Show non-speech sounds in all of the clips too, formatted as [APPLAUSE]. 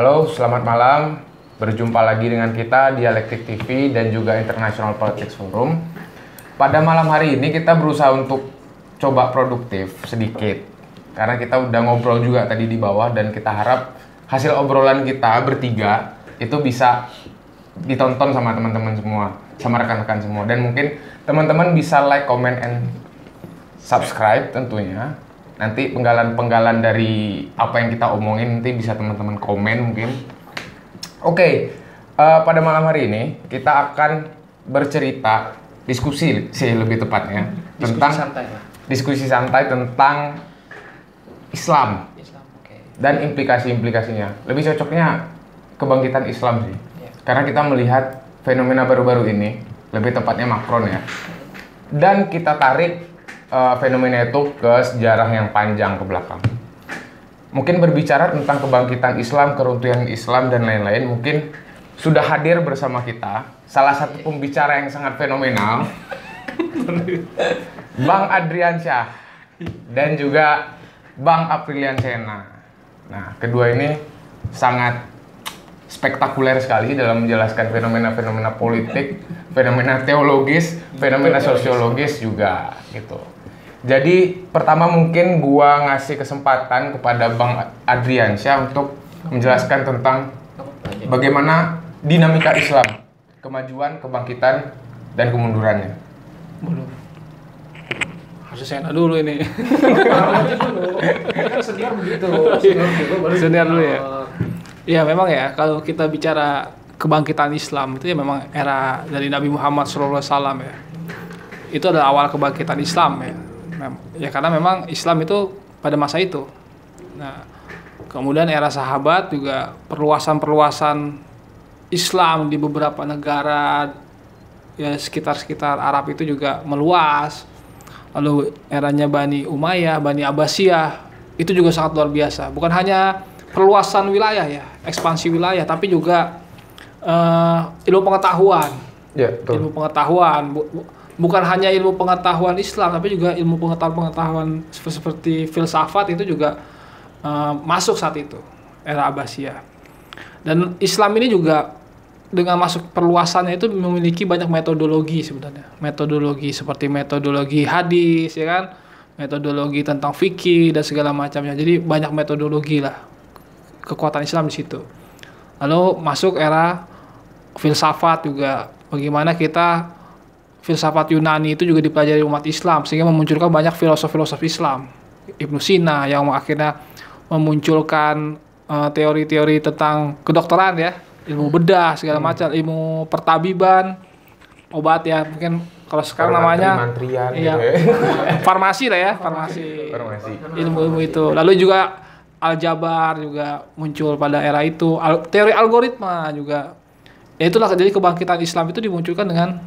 Halo, selamat malam. Berjumpa lagi dengan kita di Electric TV dan juga International Politics Forum. Pada malam hari ini kita berusaha untuk coba produktif sedikit. Karena kita udah ngobrol juga tadi di bawah dan kita harap hasil obrolan kita bertiga itu bisa ditonton sama teman-teman semua, sama rekan-rekan semua dan mungkin teman-teman bisa like, comment and subscribe tentunya nanti penggalan-penggalan dari apa yang kita omongin nanti bisa teman-teman komen mungkin. Oke, okay, uh, eh, pada malam hari ini kita akan bercerita diskusi sih lebih tepatnya diskusi tentang santai. diskusi santai tentang Islam, dan implikasi-implikasinya. Lebih cocoknya kebangkitan Islam sih, yeah. karena kita melihat fenomena baru-baru ini, lebih tepatnya Macron ya, dan kita tarik uh, fenomena itu ke sejarah yang panjang ke belakang. Mungkin berbicara tentang kebangkitan Islam, keruntuhan Islam dan lain-lain, mungkin sudah hadir bersama kita salah satu pembicara yang sangat fenomenal, [LAUGHS] Bang Adrian Syah dan juga Bang Aprilian Sena. Nah, kedua ini sangat spektakuler sekali dalam menjelaskan fenomena-fenomena politik, fenomena teologis, fenomena sosiologis juga gitu. Jadi pertama mungkin gua ngasih kesempatan kepada Bang Adriansyah untuk menjelaskan tentang bagaimana dinamika Islam, kemajuan, kebangkitan dan kemundurannya. Belum. Harus nado dulu ini. senior Senior dulu ya. Ya memang ya kalau kita bicara kebangkitan Islam itu ya memang era dari Nabi Muhammad SAW ya. Itu adalah awal kebangkitan Islam ya ya karena memang Islam itu pada masa itu nah kemudian era sahabat juga perluasan-perluasan Islam di beberapa negara ya sekitar-sekitar Arab itu juga meluas lalu eranya Bani Umayyah, Bani Abbasiyah itu juga sangat luar biasa bukan hanya perluasan wilayah ya ekspansi wilayah tapi juga uh, ilmu pengetahuan ya, ilmu pengetahuan bu, bu, bukan hanya ilmu pengetahuan Islam tapi juga ilmu pengetahuan-pengetahuan seperti filsafat itu juga uh, masuk saat itu era Abbasiyah. Dan Islam ini juga dengan masuk perluasannya itu memiliki banyak metodologi sebenarnya. Metodologi seperti metodologi hadis ya kan, metodologi tentang fikih dan segala macamnya. Jadi banyak metodologi lah kekuatan Islam di situ. Lalu masuk era filsafat juga bagaimana kita filsafat Yunani itu juga dipelajari umat Islam sehingga memunculkan banyak filosof-filosof Islam Ibnu Sina yang akhirnya memunculkan teori eh, teori-teori tentang kedokteran ya ilmu hmm. bedah segala hmm. macam ilmu pertabiban obat ya mungkin kalau sekarang Pernah namanya iya, gitu ya. [LAUGHS] farmasi lah ya farmasi, ilmu-ilmu itu lalu juga aljabar juga muncul pada era itu teori algoritma juga ya itulah jadi kebangkitan Islam itu dimunculkan dengan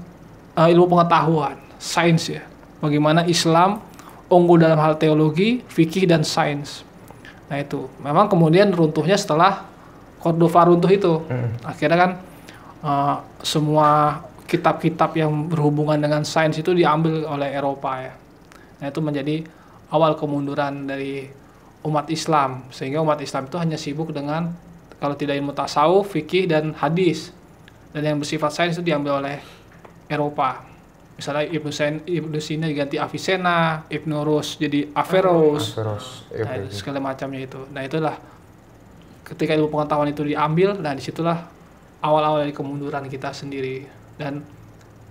uh, ilmu pengetahuan, sains ya. Bagaimana Islam unggul dalam hal teologi, fikih dan sains. Nah itu, memang kemudian runtuhnya setelah Cordova runtuh itu. Hmm. Akhirnya kan uh, semua kitab-kitab yang berhubungan dengan sains itu diambil oleh Eropa ya. Nah itu menjadi awal kemunduran dari umat Islam sehingga umat Islam itu hanya sibuk dengan kalau tidak ilmu tasawuf, fikih dan hadis dan yang bersifat sains itu diambil oleh Eropa. Misalnya Ibnu Sen, Ibnu Sina diganti Avicenna, Ibnu Rus jadi Averroes, ah, Averroes iya, nah, itu, segala macamnya itu. Nah itulah ketika ilmu pengetahuan itu diambil, nah disitulah awal-awal dari kemunduran kita sendiri. Dan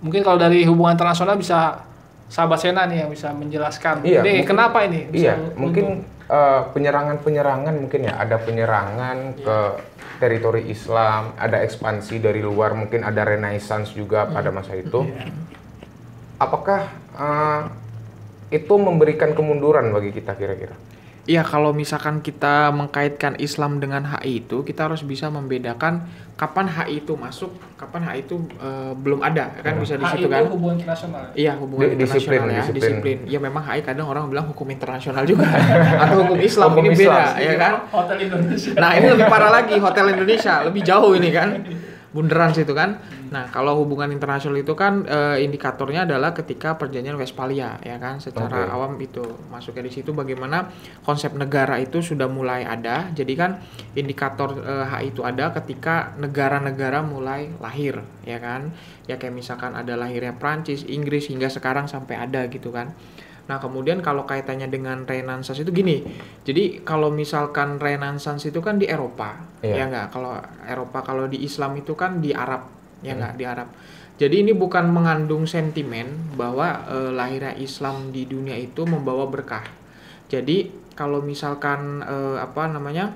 mungkin kalau dari hubungan internasional bisa sahabat Sena nih yang bisa menjelaskan. Iya, ini mungkin, kenapa ini? Bisa iya, mungkin eh, penyerangan-penyerangan uh, mungkin ya ada penyerangan yeah. ke iya teritori Islam, ada ekspansi dari luar, mungkin ada renaissance juga pada hmm. masa itu. Iya. Apakah uh, itu memberikan kemunduran bagi kita kira-kira? ya kalau misalkan kita mengkaitkan Islam dengan HI itu kita harus bisa membedakan kapan HI itu masuk kapan HI itu e, belum ada kan oh. bisa di situ kan hubungan internasional iya hubungan disiplin, internasional ya disiplin. disiplin ya memang HI kadang orang bilang hukum internasional juga [LAUGHS] atau hukum Islam hukum ini Islam. beda ya kan hotel Indonesia nah ini lebih parah lagi hotel Indonesia lebih jauh ini kan [LAUGHS] bunderan sih itu kan. Hmm. Nah, kalau hubungan internasional itu kan e, indikatornya adalah ketika perjanjian Westphalia ya kan secara okay. awam itu masuknya di situ bagaimana konsep negara itu sudah mulai ada. Jadi kan indikator e, eh, HI itu ada ketika negara-negara mulai lahir ya kan. Ya kayak misalkan ada lahirnya Prancis, Inggris hingga sekarang sampai ada gitu kan. Nah, kemudian kalau kaitannya dengan Renaissance itu gini. Jadi kalau misalkan Renaissance itu kan di Eropa, yeah. ya enggak? Kalau Eropa kalau di Islam itu kan di Arab, ya enggak? Iya. enggak? Di Arab. Jadi ini bukan mengandung sentimen bahwa eh, lahirnya Islam di dunia itu membawa berkah. Jadi kalau misalkan eh, apa namanya?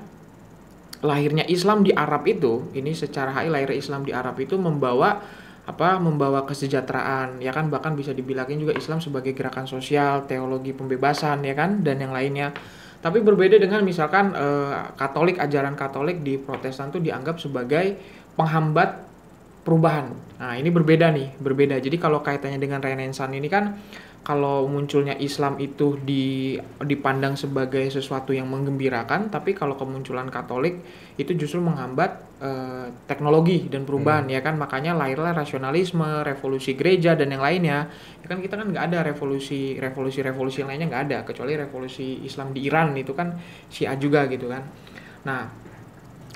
lahirnya Islam di Arab itu, ini secara hal lahirnya Islam di Arab itu membawa apa membawa kesejahteraan ya kan bahkan bisa dibilangin juga Islam sebagai gerakan sosial teologi pembebasan ya kan dan yang lainnya tapi berbeda dengan misalkan eh, Katolik ajaran Katolik di Protestan tuh dianggap sebagai penghambat perubahan nah ini berbeda nih berbeda jadi kalau kaitannya dengan Renaissance ini kan kalau munculnya Islam itu dipandang sebagai sesuatu yang menggembirakan, tapi kalau kemunculan Katolik itu justru menghambat eh, teknologi dan perubahan hmm. ya kan, makanya lahirlah rasionalisme, revolusi gereja dan yang lainnya. Ya kan kita kan nggak ada revolusi revolusi revolusi yang lainnya nggak ada, kecuali revolusi Islam di Iran itu kan Syiah juga gitu kan. Nah,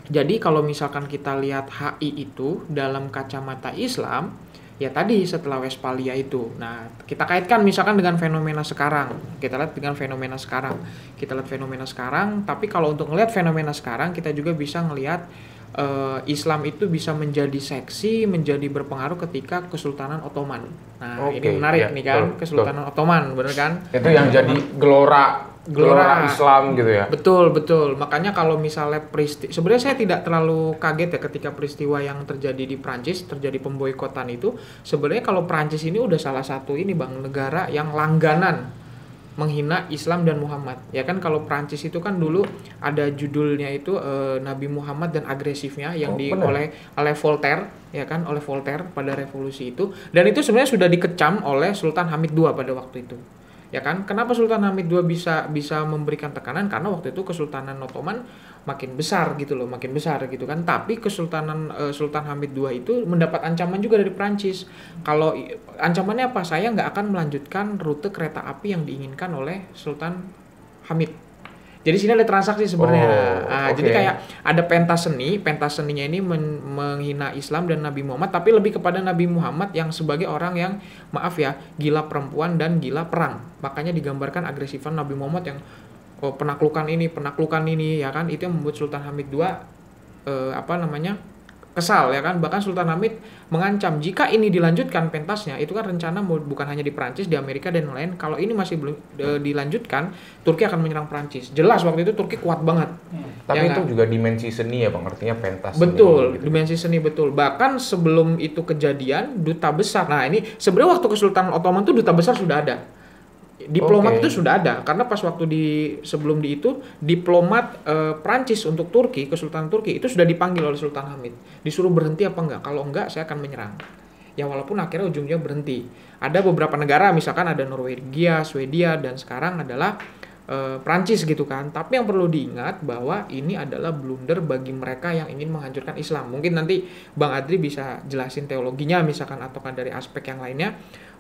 jadi kalau misalkan kita lihat HI itu dalam kacamata Islam ya tadi setelah Westphalia itu. Nah, kita kaitkan misalkan dengan fenomena sekarang. Kita lihat dengan fenomena sekarang. Kita lihat fenomena sekarang, tapi kalau untuk melihat fenomena sekarang kita juga bisa melihat uh, eh, Islam itu bisa menjadi seksi, menjadi berpengaruh ketika Kesultanan Ottoman. Nah, okay, ini menarik ya, nih kan, betul, Kesultanan betul. Ottoman, bener kan? Itu yang jadi gelora gelora Islam gitu ya. Betul, betul. Makanya kalau misalnya peristiwa sebenarnya saya tidak terlalu kaget ya ketika peristiwa yang terjadi di Prancis, terjadi pemboikotan itu, sebenarnya kalau Prancis ini udah salah satu ini Bang negara yang langganan menghina Islam dan Muhammad. Ya kan kalau Prancis itu kan dulu ada judulnya itu e, Nabi Muhammad dan agresifnya yang oh, di bener. oleh oleh Voltaire ya kan oleh Voltaire pada revolusi itu dan itu sebenarnya sudah dikecam oleh Sultan Hamid II pada waktu itu ya kan kenapa Sultan Hamid II bisa bisa memberikan tekanan karena waktu itu Kesultanan Ottoman makin besar gitu loh makin besar gitu kan tapi Kesultanan uh, Sultan Hamid II itu mendapat ancaman juga dari Prancis kalau ancamannya apa saya nggak akan melanjutkan rute kereta api yang diinginkan oleh Sultan Hamid jadi sini ada transaksi sebenarnya. Oh, nah, okay. Jadi kayak ada pentas seni, pentas seninya ini men menghina Islam dan Nabi Muhammad, tapi lebih kepada Nabi Muhammad yang sebagai orang yang maaf ya gila perempuan dan gila perang. Makanya digambarkan agresifan Nabi Muhammad yang oh, penaklukan ini, penaklukan ini, ya kan? Itu yang membuat Sultan Hamid II eh, apa namanya kesal ya kan bahkan Sultan Hamid mengancam jika ini dilanjutkan pentasnya itu kan rencana bukan hanya di Prancis di Amerika dan lain-lain kalau ini masih belum e, dilanjutkan Turki akan menyerang Prancis jelas waktu itu Turki kuat banget hmm. ya tapi kan? itu juga dimensi seni ya bang artinya pentas betul seni, gitu. dimensi seni betul bahkan sebelum itu kejadian duta besar nah ini sebenarnya waktu Kesultanan Ottoman itu duta besar sudah ada Diplomat okay. itu sudah ada karena pas waktu di sebelum di itu diplomat uh, eh, Prancis untuk Turki Kesultanan Turki itu sudah dipanggil oleh Sultan Hamid. Disuruh berhenti apa enggak? Kalau enggak saya akan menyerang. Ya walaupun akhirnya ujungnya berhenti. Ada beberapa negara misalkan ada Norwegia, Swedia dan sekarang adalah uh, eh, Prancis gitu kan. Tapi yang perlu diingat bahwa ini adalah blunder bagi mereka yang ingin menghancurkan Islam. Mungkin nanti Bang Adri bisa jelasin teologinya misalkan atau kan dari aspek yang lainnya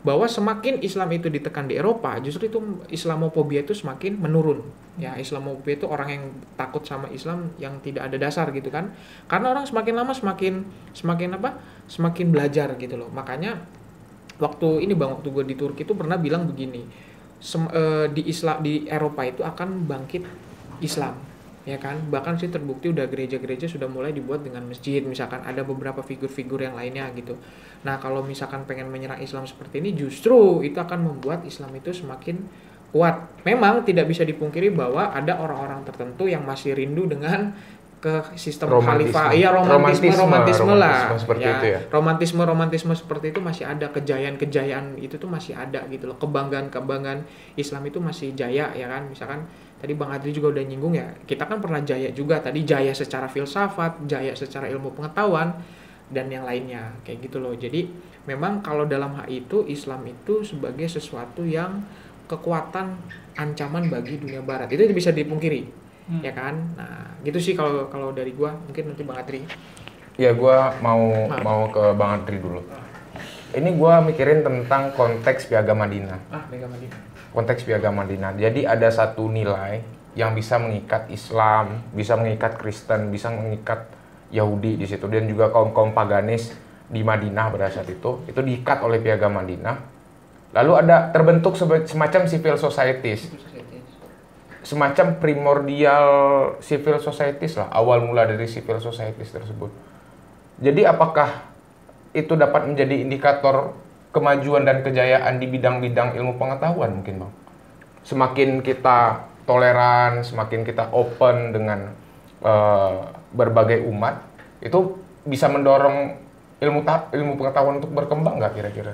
bahwa semakin Islam itu ditekan di Eropa, justru itu Islamophobia itu semakin menurun. Ya, Islamophobia itu orang yang takut sama Islam yang tidak ada dasar gitu kan. Karena orang semakin lama semakin semakin apa? semakin belajar gitu loh. Makanya waktu ini Bang waktu gue di Turki itu pernah bilang begini, sem, e, di Islam di Eropa itu akan bangkit Islam ya kan bahkan sih terbukti udah gereja-gereja sudah mulai dibuat dengan masjid misalkan ada beberapa figur-figur yang lainnya gitu nah kalau misalkan pengen menyerang Islam seperti ini justru itu akan membuat Islam itu semakin kuat memang tidak bisa dipungkiri bahwa ada orang-orang tertentu yang masih rindu dengan ke sistem khalifah iya romantisme romantisme, romantisme lah romantisme seperti ya, itu ya romantisme romantisme seperti itu masih ada kejayaan kejayaan itu tuh masih ada gitu loh kebanggaan kebanggaan Islam itu masih jaya ya kan misalkan tadi Bang Adri juga udah nyinggung ya, kita kan pernah jaya juga tadi jaya secara filsafat, jaya secara ilmu pengetahuan dan yang lainnya kayak gitu loh. Jadi memang kalau dalam hal itu Islam itu sebagai sesuatu yang kekuatan ancaman bagi dunia barat itu bisa dipungkiri hmm. ya kan nah gitu sih kalau kalau dari gua mungkin nanti bang Adri ya gua mau Maaf. Ah. mau ke bang Adri dulu ini gua mikirin tentang konteks piagam Madinah ah piagam Madinah konteks piagam Madinah. Jadi ada satu nilai yang bisa mengikat Islam, bisa mengikat Kristen, bisa mengikat Yahudi di situ dan juga kaum-kaum paganis di Madinah pada saat itu itu diikat oleh piagam Madinah. Lalu ada terbentuk semacam civil societies. Semacam primordial civil societies lah, awal mula dari civil societies tersebut. Jadi apakah itu dapat menjadi indikator kemajuan dan kejayaan di bidang-bidang ilmu pengetahuan mungkin bang. Semakin kita toleran, semakin kita open dengan uh, berbagai umat, itu bisa mendorong ilmu ilmu pengetahuan untuk berkembang nggak kira-kira?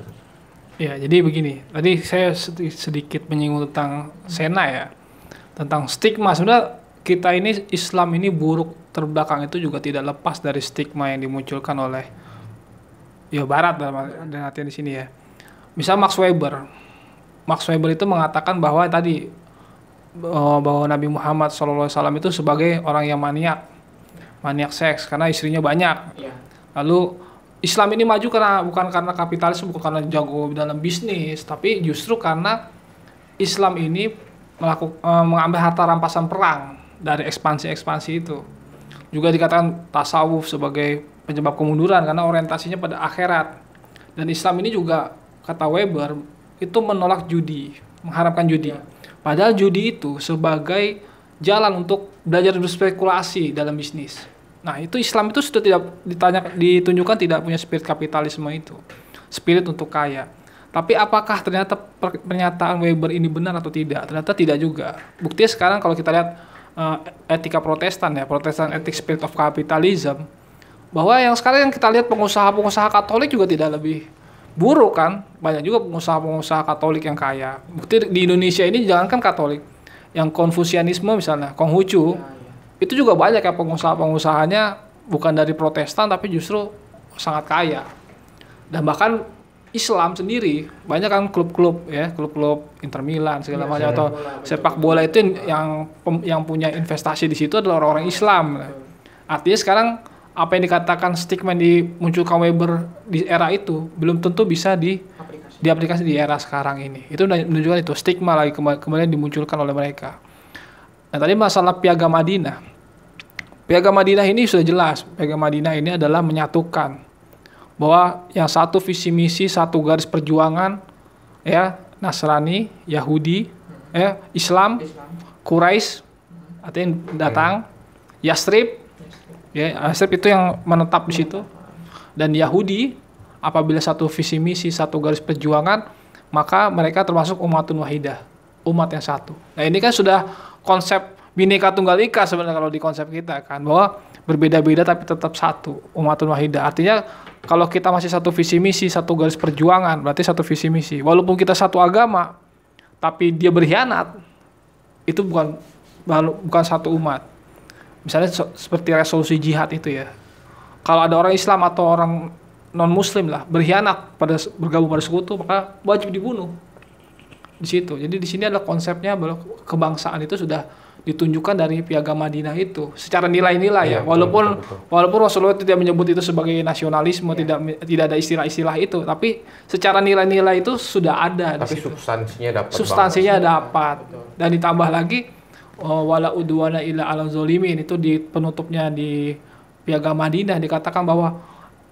Ya, jadi begini. Tadi saya sedikit menyinggung tentang Sena ya, tentang stigma. Sebenarnya kita ini Islam ini buruk terbelakang itu juga tidak lepas dari stigma yang dimunculkan oleh ya barat dalam, artian di sini ya. Misal Max Weber. Max Weber itu mengatakan bahwa tadi eh, bahwa Nabi Muhammad SAW itu sebagai orang yang maniak, maniak seks karena istrinya banyak. Iya. Lalu Islam ini maju karena bukan karena kapitalis, bukan karena jago dalam bisnis, tapi justru karena Islam ini melakukan eh, mengambil harta rampasan perang dari ekspansi-ekspansi itu. Juga dikatakan tasawuf sebagai penyebab kemunduran karena orientasinya pada akhirat. Dan Islam ini juga kata Weber itu menolak judi, mengharapkan judi. Ya. Padahal judi itu sebagai jalan untuk belajar berspekulasi dalam bisnis. Nah, itu Islam itu sudah tidak ditanya ditunjukkan tidak punya spirit kapitalisme itu. Spirit untuk kaya. Tapi apakah ternyata pernyataan Weber ini benar atau tidak? Ternyata tidak juga. Buktinya sekarang kalau kita lihat uh, etika Protestan ya, Protestan etik spirit of capitalism bahwa yang sekarang yang kita lihat pengusaha-pengusaha Katolik juga tidak lebih buruk kan banyak juga pengusaha-pengusaha Katolik yang kaya bukti di Indonesia ini jangankan Katolik yang Konfusianisme misalnya Konghucu ya, ya. itu juga banyak ya pengusaha-pengusahanya bukan dari Protestan tapi justru sangat kaya dan bahkan Islam sendiri banyak kan klub-klub ya klub-klub Inter Milan segala ya, macam atau bola, sepak bola itu yang yang punya investasi di situ adalah orang-orang Islam artinya sekarang apa yang dikatakan stigma yang dimunculkan Weber di era itu belum tentu bisa di aplikasi. di aplikasi di era sekarang ini. Itu menunjukkan itu stigma lagi kemudian dimunculkan oleh mereka. Nah, tadi masalah Piagam Madinah. Piagam Madinah ini sudah jelas. Piagam Madinah ini adalah menyatukan bahwa yang satu visi misi, satu garis perjuangan ya, Nasrani, Yahudi, hmm. ya, Islam, Islam. Quraisy hmm. artinya datang, hmm. Yastrib, Ya, Asep itu yang menetap di situ. Dan Yahudi apabila satu visi misi, satu garis perjuangan, maka mereka termasuk umatun wahidah, umat yang satu. Nah, ini kan sudah konsep bineka Tunggal Ika sebenarnya kalau di konsep kita kan bahwa berbeda-beda tapi tetap satu umatun wahidah. Artinya kalau kita masih satu visi misi, satu garis perjuangan, berarti satu visi misi. Walaupun kita satu agama, tapi dia berkhianat, itu bukan bukan satu umat misalnya so, seperti resolusi jihad itu ya kalau ada orang Islam atau orang non Muslim lah berkhianat pada bergabung pada sekutu maka wajib dibunuh di situ jadi di sini adalah konsepnya bahwa kebangsaan itu sudah ditunjukkan dari piagam Madinah itu secara nilai-nilai iya, ya, ya walaupun betul, betul. walaupun Rasulullah tidak menyebut itu sebagai nasionalisme ya. tidak tidak ada istilah-istilah itu tapi secara nilai-nilai itu sudah ada tapi di situ. substansinya dapat substansinya dapat dan ditambah lagi Oh, wala udwana ila ala zolimin itu di penutupnya di piagam Madinah dikatakan bahwa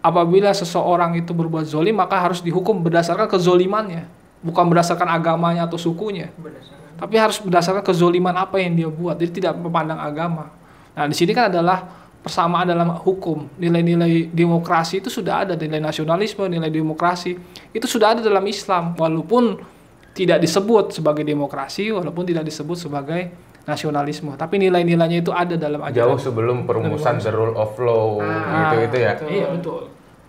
apabila seseorang itu berbuat zolim maka harus dihukum berdasarkan kezolimannya bukan berdasarkan agamanya atau sukunya berdasarkan. tapi harus berdasarkan kezoliman apa yang dia buat jadi tidak memandang agama nah di sini kan adalah persamaan dalam hukum nilai-nilai demokrasi itu sudah ada nilai nasionalisme nilai demokrasi itu sudah ada dalam Islam walaupun tidak disebut sebagai demokrasi walaupun tidak disebut sebagai nasionalisme. Tapi nilai-nilainya itu ada dalam ajaran. Jauh sebelum perumusan the rule of law ah, gitu-gitu ya. Betul. Iya, betul.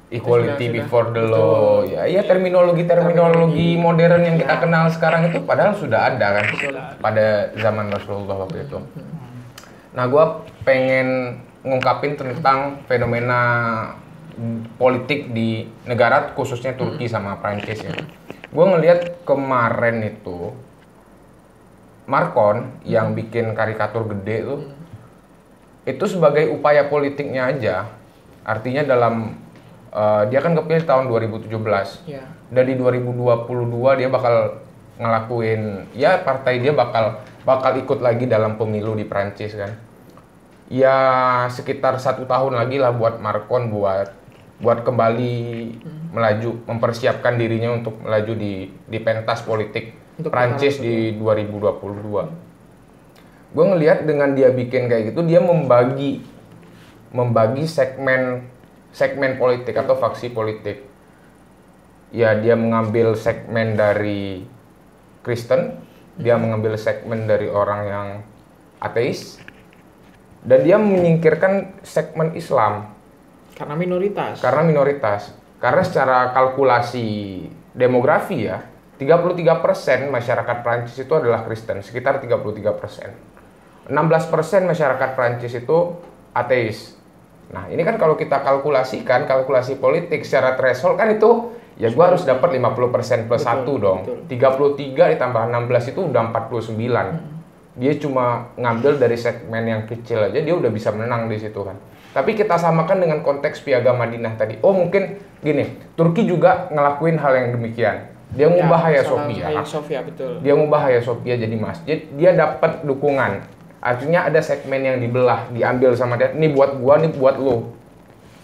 Equality sudah, before the law. Betul. Ya, iya terminologi-terminologi modern yang kita iya. kenal sekarang itu padahal sudah ada kan sudah ada. pada zaman Rasulullah waktu itu. Hmm. Nah, gue pengen ngungkapin tentang fenomena politik di negara khususnya Turki hmm. sama Prancis ya. Gue ngelihat kemarin itu Markon yang hmm. bikin karikatur gede tuh hmm. itu sebagai upaya politiknya aja. Artinya dalam uh, dia kan kepilih tahun 2017. Yeah. Dan di 2022 dia bakal ngelakuin ya partai dia bakal bakal ikut lagi dalam pemilu di Prancis kan. Ya sekitar satu tahun lagi lah buat Markon buat buat kembali hmm. melaju mempersiapkan dirinya untuk melaju di di pentas politik untuk Prancis di 2022. Gue ngelihat dengan dia bikin kayak gitu, dia membagi membagi segmen segmen politik atau faksi politik. Ya dia mengambil segmen dari Kristen, dia hmm. mengambil segmen dari orang yang ateis, dan dia menyingkirkan segmen Islam. Karena minoritas. Karena minoritas. Karena secara kalkulasi demografi ya, 33% masyarakat Prancis itu adalah Kristen, sekitar 33%. 16% masyarakat Prancis itu ateis. Nah, ini kan kalau kita kalkulasikan, kalkulasi politik secara threshold kan itu ya gua harus dapat 50% plus betul, 1 dong. Betul. 33 ditambah 16 itu udah 49. Hmm. Dia cuma ngambil dari segmen yang kecil aja dia udah bisa menang di situ kan. Tapi kita samakan dengan konteks piagam Madinah tadi. Oh, mungkin gini, Turki juga ngelakuin hal yang demikian dia ngubah ya, Sofia. Sofia betul. Dia ngubah ya Sofia jadi masjid. Dia dapat dukungan. Artinya ada segmen yang dibelah, diambil sama dia. Ini buat gua, ini buat lu.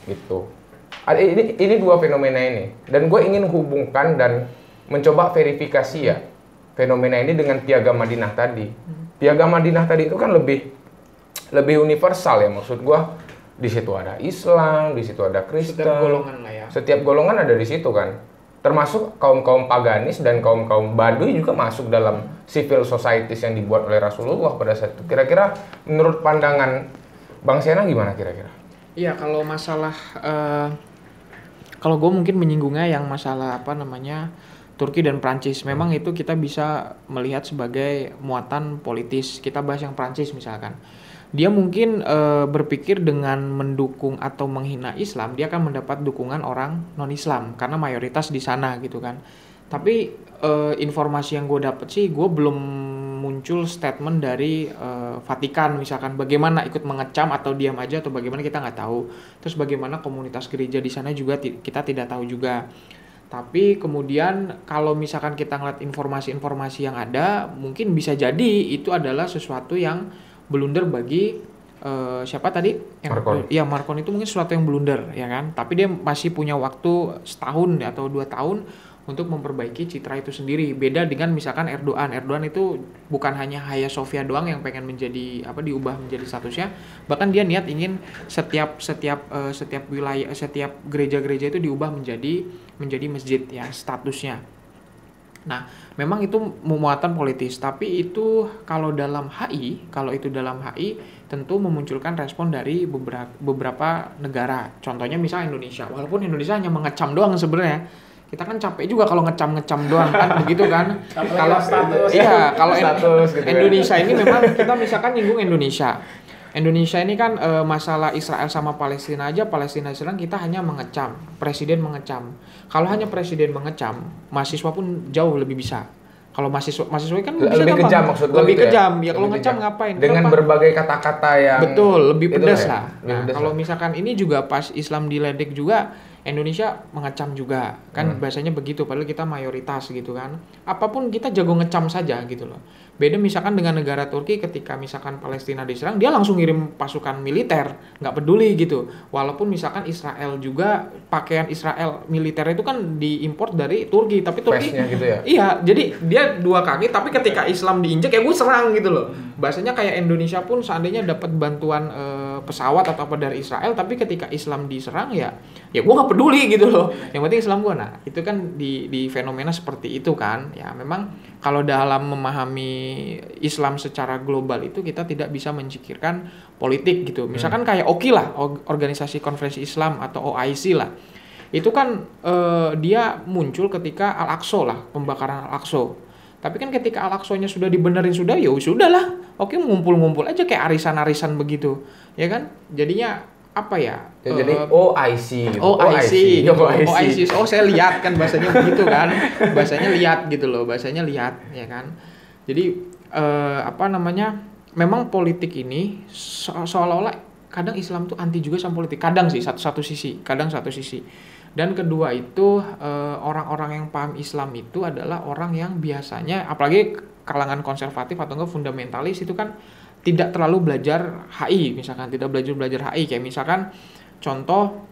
Gitu. Ini ini dua fenomena ini. Dan gue ingin hubungkan dan mencoba verifikasi ya fenomena ini dengan piagam Madinah tadi. Piagam hmm. Madinah tadi itu kan lebih lebih universal ya maksud gua di situ ada Islam, di situ ada Kristen. Setiap golongan lah ya. Setiap golongan ada di situ kan termasuk kaum-kaum paganis dan kaum-kaum baduy juga masuk dalam civil societies yang dibuat oleh Rasulullah pada saat itu. Kira-kira menurut pandangan Bang Sena gimana kira-kira? Iya, kalau masalah uh, kalau gue mungkin menyinggungnya yang masalah apa namanya Turki dan Prancis. Memang itu kita bisa melihat sebagai muatan politis. Kita bahas yang Prancis misalkan dia mungkin e, berpikir dengan mendukung atau menghina Islam dia akan mendapat dukungan orang non Islam karena mayoritas di sana gitu kan tapi e, informasi yang gue dapet sih gue belum muncul statement dari e, Vatikan misalkan bagaimana ikut mengecam atau diam aja atau bagaimana kita nggak tahu terus bagaimana komunitas gereja di sana juga kita tidak tahu juga tapi kemudian kalau misalkan kita ngeliat informasi-informasi yang ada mungkin bisa jadi itu adalah sesuatu yang blunder bagi uh, siapa tadi? Yang, Marcon. Ya Marcon itu mungkin sesuatu yang blunder ya kan. Tapi dia masih punya waktu setahun atau dua tahun untuk memperbaiki citra itu sendiri. Beda dengan misalkan Erdogan. Erdogan itu bukan hanya Haya Sofia doang yang pengen menjadi apa diubah menjadi statusnya, bahkan dia niat ingin setiap setiap uh, setiap wilayah setiap gereja-gereja itu diubah menjadi menjadi masjid ya statusnya. Nah, memang itu memuatan politis, tapi itu kalau dalam HI, kalau itu dalam HI tentu memunculkan respon dari beberapa, beberapa negara. Contohnya misal Indonesia, walaupun Indonesia hanya mengecam doang sebenarnya. Kita kan capek juga kalau ngecam-ngecam doang kan [LAUGHS] begitu kan. kalau status. Iya, kalau status, gitu kan. Indonesia ini memang kita misalkan nyinggung Indonesia. Indonesia ini kan e, masalah Israel sama Palestina aja Palestina Israel kita hanya mengecam, presiden mengecam. Kalau hanya presiden mengecam, mahasiswa pun jauh lebih bisa. Kalau mahasiswa mahasiswa kan bisa lebih apa? kejam maksud lebih gitu ya? kejam. Ya, ya kalau ngecam ngapain? Dengan Kenapa? berbagai kata-kata yang Betul, lebih pedas ya, lah. nah, kalau misalkan ini juga pas Islam diledek juga Indonesia mengecam juga kan hmm. biasanya begitu padahal kita mayoritas gitu kan apapun kita jago ngecam saja gitu loh Beda misalkan dengan negara Turki ketika misalkan Palestina diserang, dia langsung ngirim pasukan militer, nggak peduli gitu. Walaupun misalkan Israel juga pakaian Israel militer itu kan diimpor dari Turki, tapi Turki gitu ya. Iya, jadi dia dua kaki tapi ketika Islam diinjak ya gue serang gitu loh. Bahasanya kayak Indonesia pun seandainya dapat bantuan e, pesawat atau apa dari Israel, tapi ketika Islam diserang ya ya gue nggak peduli gitu loh. Yang penting Islam gue. Nah, itu kan di di fenomena seperti itu kan. Ya memang kalau dalam memahami Islam secara global itu kita tidak bisa mencikirkan politik gitu. Misalkan hmm. kayak OKI lah, Organisasi Konferensi Islam atau OIC lah. Itu kan eh, dia muncul ketika Al-Aqsa lah, pembakaran Al-Aqsa. Tapi kan ketika al aqsa sudah dibenerin sudah, ya sudahlah. Oke, ngumpul-ngumpul aja kayak arisan-arisan begitu. Ya kan? Jadinya apa ya? ya uh, jadi OIC OIC. OIC. Oh, saya lihat kan bahasanya begitu kan. Bahasanya lihat gitu loh, bahasanya lihat ya kan. Jadi eh, apa namanya? Memang politik ini se seolah-olah kadang Islam tuh anti juga sama politik. Kadang sih satu satu sisi, kadang satu sisi. Dan kedua itu eh, orang-orang uh, yang paham Islam itu adalah orang yang biasanya apalagi kalangan konservatif atau enggak fundamentalis itu kan tidak terlalu belajar HI misalkan, tidak belajar belajar HI kayak misalkan contoh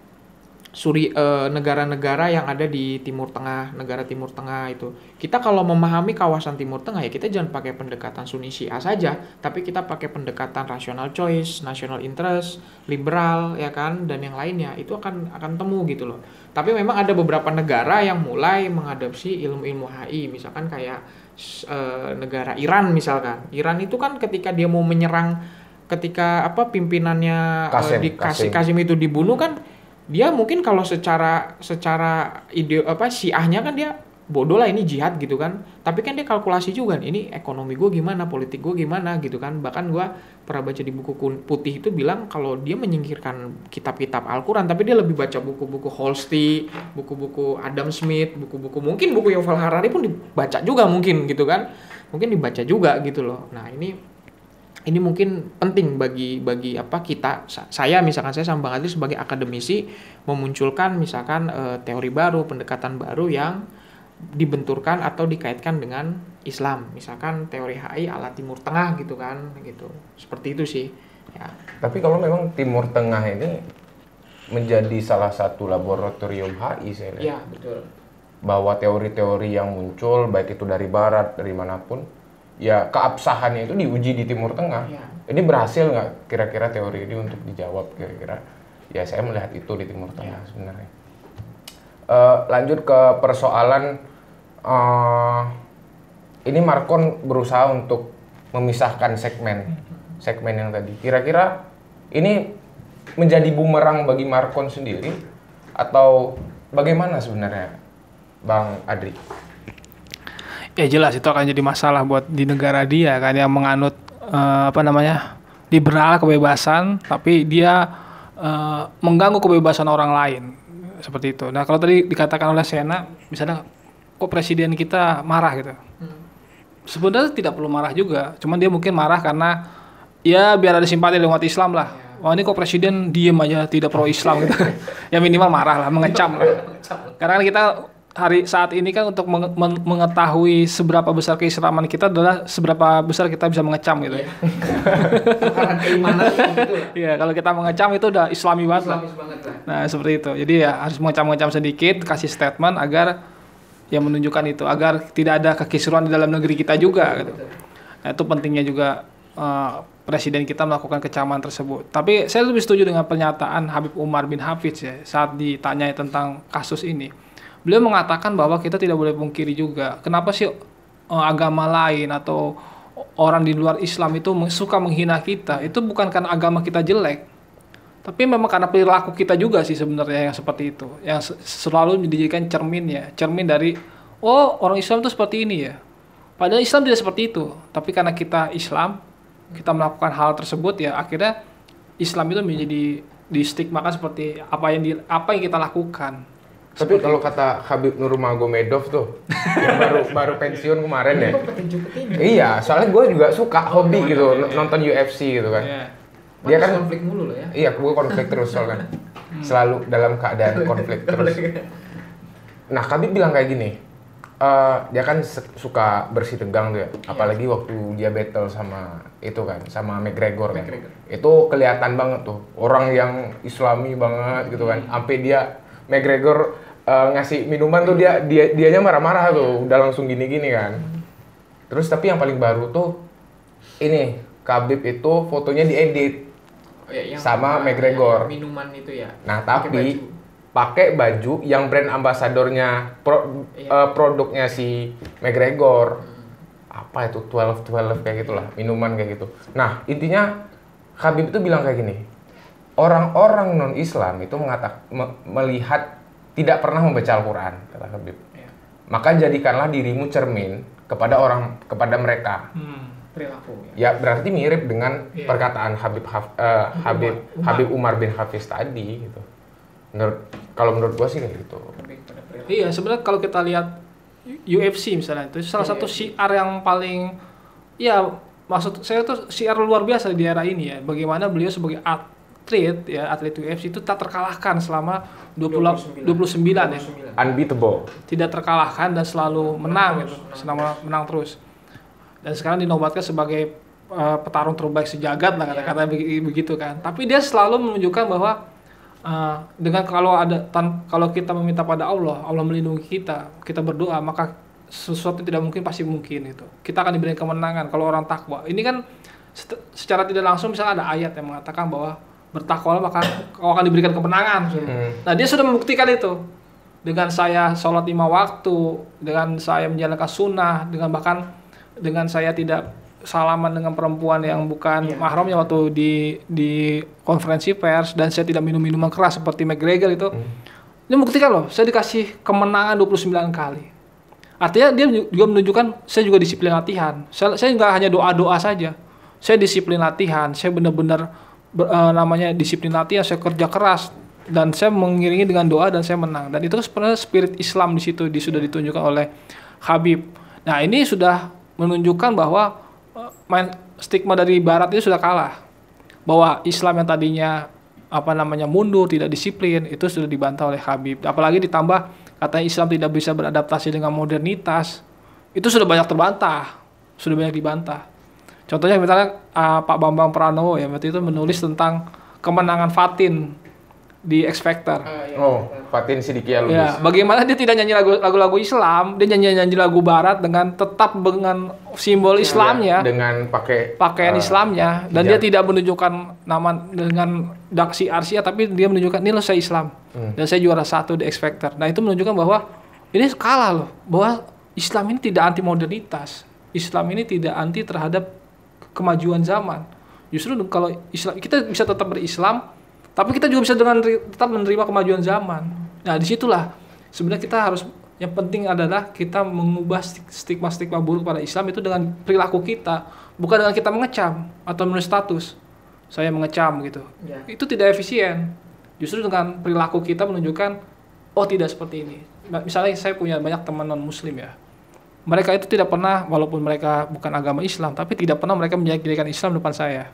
suri eh, negara-negara yang ada di Timur Tengah, negara Timur Tengah itu. Kita kalau memahami kawasan Timur Tengah ya kita jangan pakai pendekatan Sunni Syiah saja, tapi kita pakai pendekatan rational choice, national interest, liberal ya kan dan yang lainnya. Itu akan akan temu gitu loh. Tapi memang ada beberapa negara yang mulai mengadopsi ilmu-ilmu HI misalkan kayak uh, negara Iran misalkan. Iran itu kan ketika dia mau menyerang ketika apa pimpinannya eh, Kasim, dikasih di Kasim. Kasim itu dibunuh kan dia mungkin kalau secara secara ide apa syiahnya kan dia bodoh lah ini jihad gitu kan tapi kan dia kalkulasi juga kan ini ekonomi gue gimana politik gue gimana gitu kan bahkan gue pernah baca di buku putih itu bilang kalau dia menyingkirkan kitab-kitab Al-Quran tapi dia lebih baca buku-buku Holsti buku-buku Adam Smith buku-buku mungkin buku Yuval Harari pun dibaca juga mungkin gitu kan mungkin dibaca juga gitu loh nah ini ini mungkin penting bagi bagi apa kita saya misalkan saya sama Bang Adli sebagai akademisi memunculkan misalkan e, teori baru, pendekatan baru yang dibenturkan atau dikaitkan dengan Islam. Misalkan teori HI ala Timur Tengah gitu kan gitu. Seperti itu sih. Ya. Tapi kalau memang Timur Tengah ini menjadi salah satu laboratorium HI saya lihat. Ya, betul. Bahwa teori-teori yang muncul baik itu dari barat dari manapun ya keabsahannya itu diuji di Timur Tengah. Ya. Ini berhasil nggak kira-kira teori ini untuk dijawab kira-kira? Ya saya melihat itu di Timur Tengah ya. sebenarnya. Uh, lanjut ke persoalan uh, ini Markon berusaha untuk memisahkan segmen segmen yang tadi. Kira-kira ini menjadi bumerang bagi Markon sendiri atau bagaimana sebenarnya, Bang Adri? ya jelas itu akan jadi masalah buat di negara dia kan yang menganut uh, apa namanya liberal kebebasan tapi dia uh, mengganggu kebebasan orang lain seperti itu. Nah kalau tadi dikatakan oleh Sena misalnya kok presiden kita marah gitu. Hmm. Sebenarnya tidak perlu marah juga, cuman dia mungkin marah karena ya biar ada simpati lewat Islam lah. Iya. wah ini kok presiden diem aja tidak pro Islam gitu iya. [LAUGHS] ya minimal marah lah mengecam lah karena kan kita hari saat ini kan untuk mengetahui seberapa besar keislaman kita adalah seberapa besar kita bisa mengecam gitu ya. Gitu iya, gitu kalau kita mengecam itu udah islami banget. Islamis lah. banget lah. Nah, seperti itu. Jadi ya harus mengecam-mengecam sedikit, kasih statement agar ya menunjukkan itu agar tidak ada kekisruan di dalam negeri kita juga betul, gitu. Betul. Nah, itu pentingnya juga uh, presiden kita melakukan kecaman tersebut. Tapi saya lebih setuju dengan pernyataan Habib Umar bin Hafiz ya saat ditanya tentang kasus ini beliau mengatakan bahwa kita tidak boleh pungkiri juga kenapa sih eh, agama lain atau orang di luar Islam itu suka menghina kita itu bukan karena agama kita jelek tapi memang karena perilaku kita juga sih sebenarnya yang seperti itu yang selalu dijadikan cermin ya cermin dari oh orang Islam itu seperti ini ya padahal Islam tidak seperti itu tapi karena kita Islam kita melakukan hal tersebut ya akhirnya Islam itu menjadi di kan seperti apa yang di, apa yang kita lakukan tapi kalau kata Habib Nurmagomedov tuh, [LAUGHS] yang baru baru pensiun kemarin ya. Iya, soalnya gue juga suka hobi iya, gitu iya, iya. nonton UFC gitu kan. Dia kan konflik mulu loh ya. Iya, gue konflik terus soalnya. Hmm. Selalu dalam keadaan [LAUGHS] konflik terus. Nah, Habib bilang kayak gini. Uh, dia kan suka bersih tegang tuh ya, apalagi yeah. waktu dia battle sama itu kan, sama McGregor, kan. McGregor. kan. Itu kelihatan banget tuh, orang yang islami banget gitu kan. Hmm. Sampai dia McGregor uh, ngasih minuman tuh dia dia dianya marah-marah tuh, iya. udah langsung gini-gini kan. Terus tapi yang paling baru tuh ini Kabib itu fotonya diedit oh, ya, sama McGregor. minuman itu ya. Nah, tapi pakai baju. yang brand ambasadornya pro, ya. uh, produknya si McGregor. Hmm. Apa itu 12 12 kayak gitulah, minuman kayak gitu. Nah, intinya Habib itu bilang kayak gini. Orang-orang non-Islam itu mengatakan me melihat tidak pernah membaca Al-Qur'an, kata Habib. Ya. Maka jadikanlah dirimu cermin kepada orang kepada mereka. Hmm perilaku. Ya. ya berarti mirip dengan ya. perkataan Habib Haf, uh, Habib Umar. Habib Umar bin Hafiz tadi gitu. Menurut kalau menurut gua sih gitu. Iya sebenarnya kalau kita lihat UFC misalnya itu salah ya, satu yeah. syiar yang paling ya maksud saya itu syiar luar biasa di era ini ya. Bagaimana beliau sebagai atlet ya atlet UFC itu tak terkalahkan selama 20, 29, 29, ya. Unbeatable. Tidak terkalahkan dan selalu menang, gitu. menang gitu, selama menang terus. Dan sekarang dinobatkan sebagai uh, petarung terbaik sejagat lah kata-kata yeah. Iya. begitu kan. Tapi dia selalu menunjukkan bahwa uh, dengan kalau ada tan kalau kita meminta pada Allah, Allah melindungi kita, kita berdoa maka sesuatu tidak mungkin pasti mungkin itu. Kita akan diberikan kemenangan kalau orang takwa. Ini kan secara tidak langsung misalnya ada ayat yang mengatakan bahwa bertakwalah maka kau akan diberikan kemenangan. Hmm. Nah dia sudah membuktikan itu dengan saya sholat lima waktu, dengan saya menjalankan sunnah, dengan bahkan dengan saya tidak salaman dengan perempuan yang bukan yeah. mahramnya waktu di di konferensi pers dan saya tidak minum minuman keras seperti McGregor itu. Hmm. Ini membuktikan loh, saya dikasih kemenangan 29 kali. Artinya dia juga menunjukkan saya juga disiplin latihan. Saya, saya nggak hanya doa-doa saja. Saya disiplin latihan, saya benar-benar ber, uh, eh, namanya disiplin latihan, saya kerja keras dan saya mengiringi dengan doa dan saya menang. Dan itu sebenarnya spirit Islam di situ di, sudah ditunjukkan oleh Habib. Nah, ini sudah menunjukkan bahwa eh, main stigma dari barat itu sudah kalah. Bahwa Islam yang tadinya apa namanya mundur, tidak disiplin, itu sudah dibantah oleh Habib. Apalagi ditambah katanya Islam tidak bisa beradaptasi dengan modernitas. Itu sudah banyak terbantah, sudah banyak dibantah. Contohnya misalnya uh, Pak Bambang Pranowo ya waktu itu menulis tentang kemenangan Fatin di X Factor. Ah, iya, oh, Fatin Sidikia Lubis. Ya, bagaimana dia tidak nyanyi lagu-lagu Islam, dia nyanyi nyanyi lagu Barat dengan tetap dengan simbol iya, Islamnya, ya, dengan pakai pakaian uh, Islamnya, dan hijab. dia tidak menunjukkan nama dengan daksi arsia, tapi dia menunjukkan ini loh saya Islam hmm. dan saya juara satu di X Factor. Nah itu menunjukkan bahwa ini kalah loh, bahwa Islam ini tidak anti modernitas, Islam ini tidak anti terhadap kemajuan zaman. Justru kalau Islam kita bisa tetap berislam, tapi kita juga bisa dengan tetap menerima kemajuan zaman. Nah disitulah sebenarnya kita harus yang penting adalah kita mengubah stigma-stigma buruk pada Islam itu dengan perilaku kita, bukan dengan kita mengecam atau menulis status. Saya mengecam gitu. Ya. Itu tidak efisien. Justru dengan perilaku kita menunjukkan oh tidak seperti ini. Misalnya saya punya banyak teman non muslim ya mereka itu tidak pernah walaupun mereka bukan agama Islam tapi tidak pernah mereka menjadikan Islam depan saya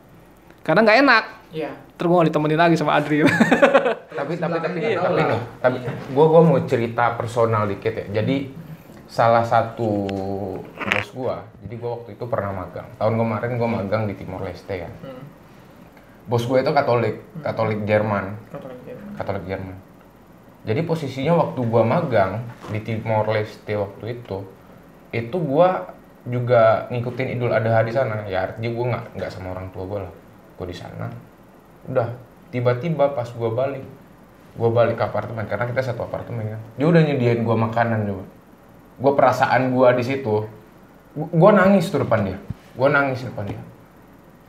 karena nggak enak ya. terus gue ditemenin lagi sama Adri tapi tapi tapi iya, tapi nih tapi gue gue mau cerita personal dikit ya jadi salah satu bos gue jadi gue waktu itu pernah magang tahun kemarin gue magang di Timor Leste kan hmm. bos gue itu Katolik hmm. Katolik Jerman Katolik Jerman, Katolik Jerman. jadi posisinya waktu gue magang di Timor Leste waktu itu itu gue juga ngikutin Idul Adha di sana ya artinya gue nggak nggak sama orang tua gue lah gue di sana udah tiba-tiba pas gue balik gue balik ke apartemen karena kita satu apartemen ya dia udah nyediain gue makanan juga gue perasaan gue di situ gue nangis tuh depan dia gue nangis depan dia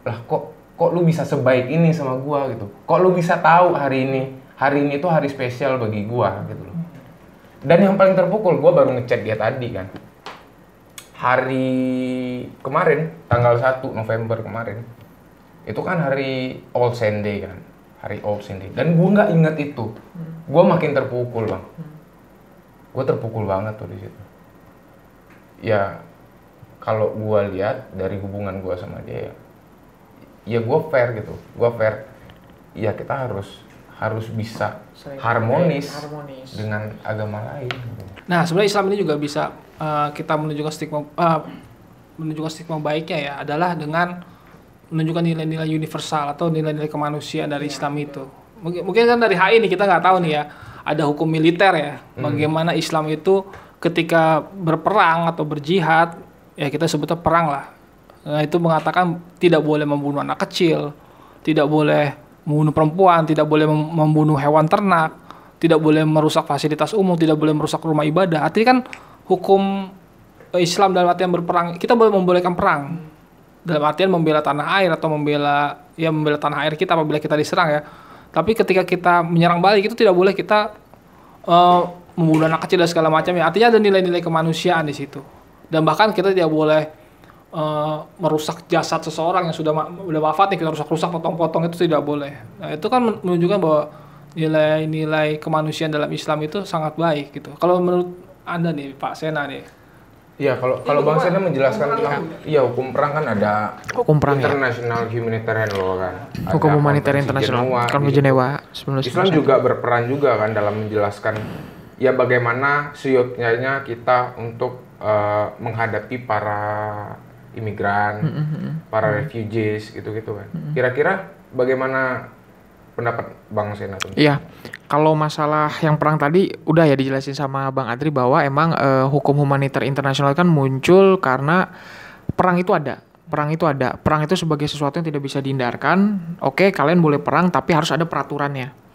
lah kok kok lu bisa sebaik ini sama gue gitu kok lu bisa tahu hari ini hari ini tuh hari spesial bagi gue gitu loh dan yang paling terpukul gue baru ngechat dia tadi kan hari kemarin tanggal 1 November kemarin itu kan hari All Sunday kan hari All Sunday dan gue nggak inget itu hmm. gue makin terpukul bang hmm. gue terpukul banget tuh di situ ya kalau gue lihat dari hubungan gue sama dia ya, ya gue fair gitu gue fair ya kita harus harus bisa harmonis, harmonis dengan agama lain. Gitu. Nah, sebenarnya Islam ini juga bisa uh, kita menunjukkan stigma uh, eh, menunjukkan stigma baiknya ya adalah dengan menunjukkan nilai-nilai universal atau nilai-nilai kemanusiaan dari ya, Islam itu. Mungkin, mungkin kan dari HI ini kita nggak tahu nih ya ada hukum militer ya hmm. bagaimana Islam itu ketika berperang atau berjihad ya kita sebutnya perang lah. Nah, itu mengatakan tidak boleh membunuh anak kecil, tidak boleh membunuh perempuan, tidak boleh membunuh hewan ternak, tidak boleh merusak fasilitas umum, tidak boleh merusak rumah ibadah. Artinya kan hukum eh, Islam dalam artian berperang, kita boleh membolehkan perang dalam artian membela tanah air atau membela ya membela tanah air kita apabila kita diserang ya. Tapi ketika kita menyerang balik itu tidak boleh kita uh, membunuh anak kecil dan segala macam ya. Artinya ada nilai-nilai kemanusiaan di situ. Dan bahkan kita tidak boleh uh, merusak jasad seseorang yang sudah sudah wafat nih kita rusak-rusak potong-potong itu tidak boleh. Nah, itu kan menunjukkan bahwa nilai-nilai kemanusiaan dalam Islam itu sangat baik gitu. Kalau menurut Anda nih Pak Sena nih. Iya, kalau ya, kalau Bang Sena menjelaskan tentang iya hukum perang kan ada hukum perang ya. international ya? humanitarian law kan. Ada hukum humanitarian internasional kan di Jenewa gitu. Islam juga berperan juga kan dalam menjelaskan ya bagaimana siotnya kita untuk uh, menghadapi para imigran, mm -hmm. para mm -hmm. refugees gitu-gitu kan. Mm -hmm. Kira-kira bagaimana pendapat Bang Sena tentang Iya. Kalau masalah yang perang tadi udah ya dijelasin sama Bang Adri bahwa emang eh, hukum humaniter internasional kan muncul karena perang itu ada. Perang itu ada. Perang itu sebagai sesuatu yang tidak bisa dihindarkan. Oke, kalian boleh perang tapi harus ada peraturannya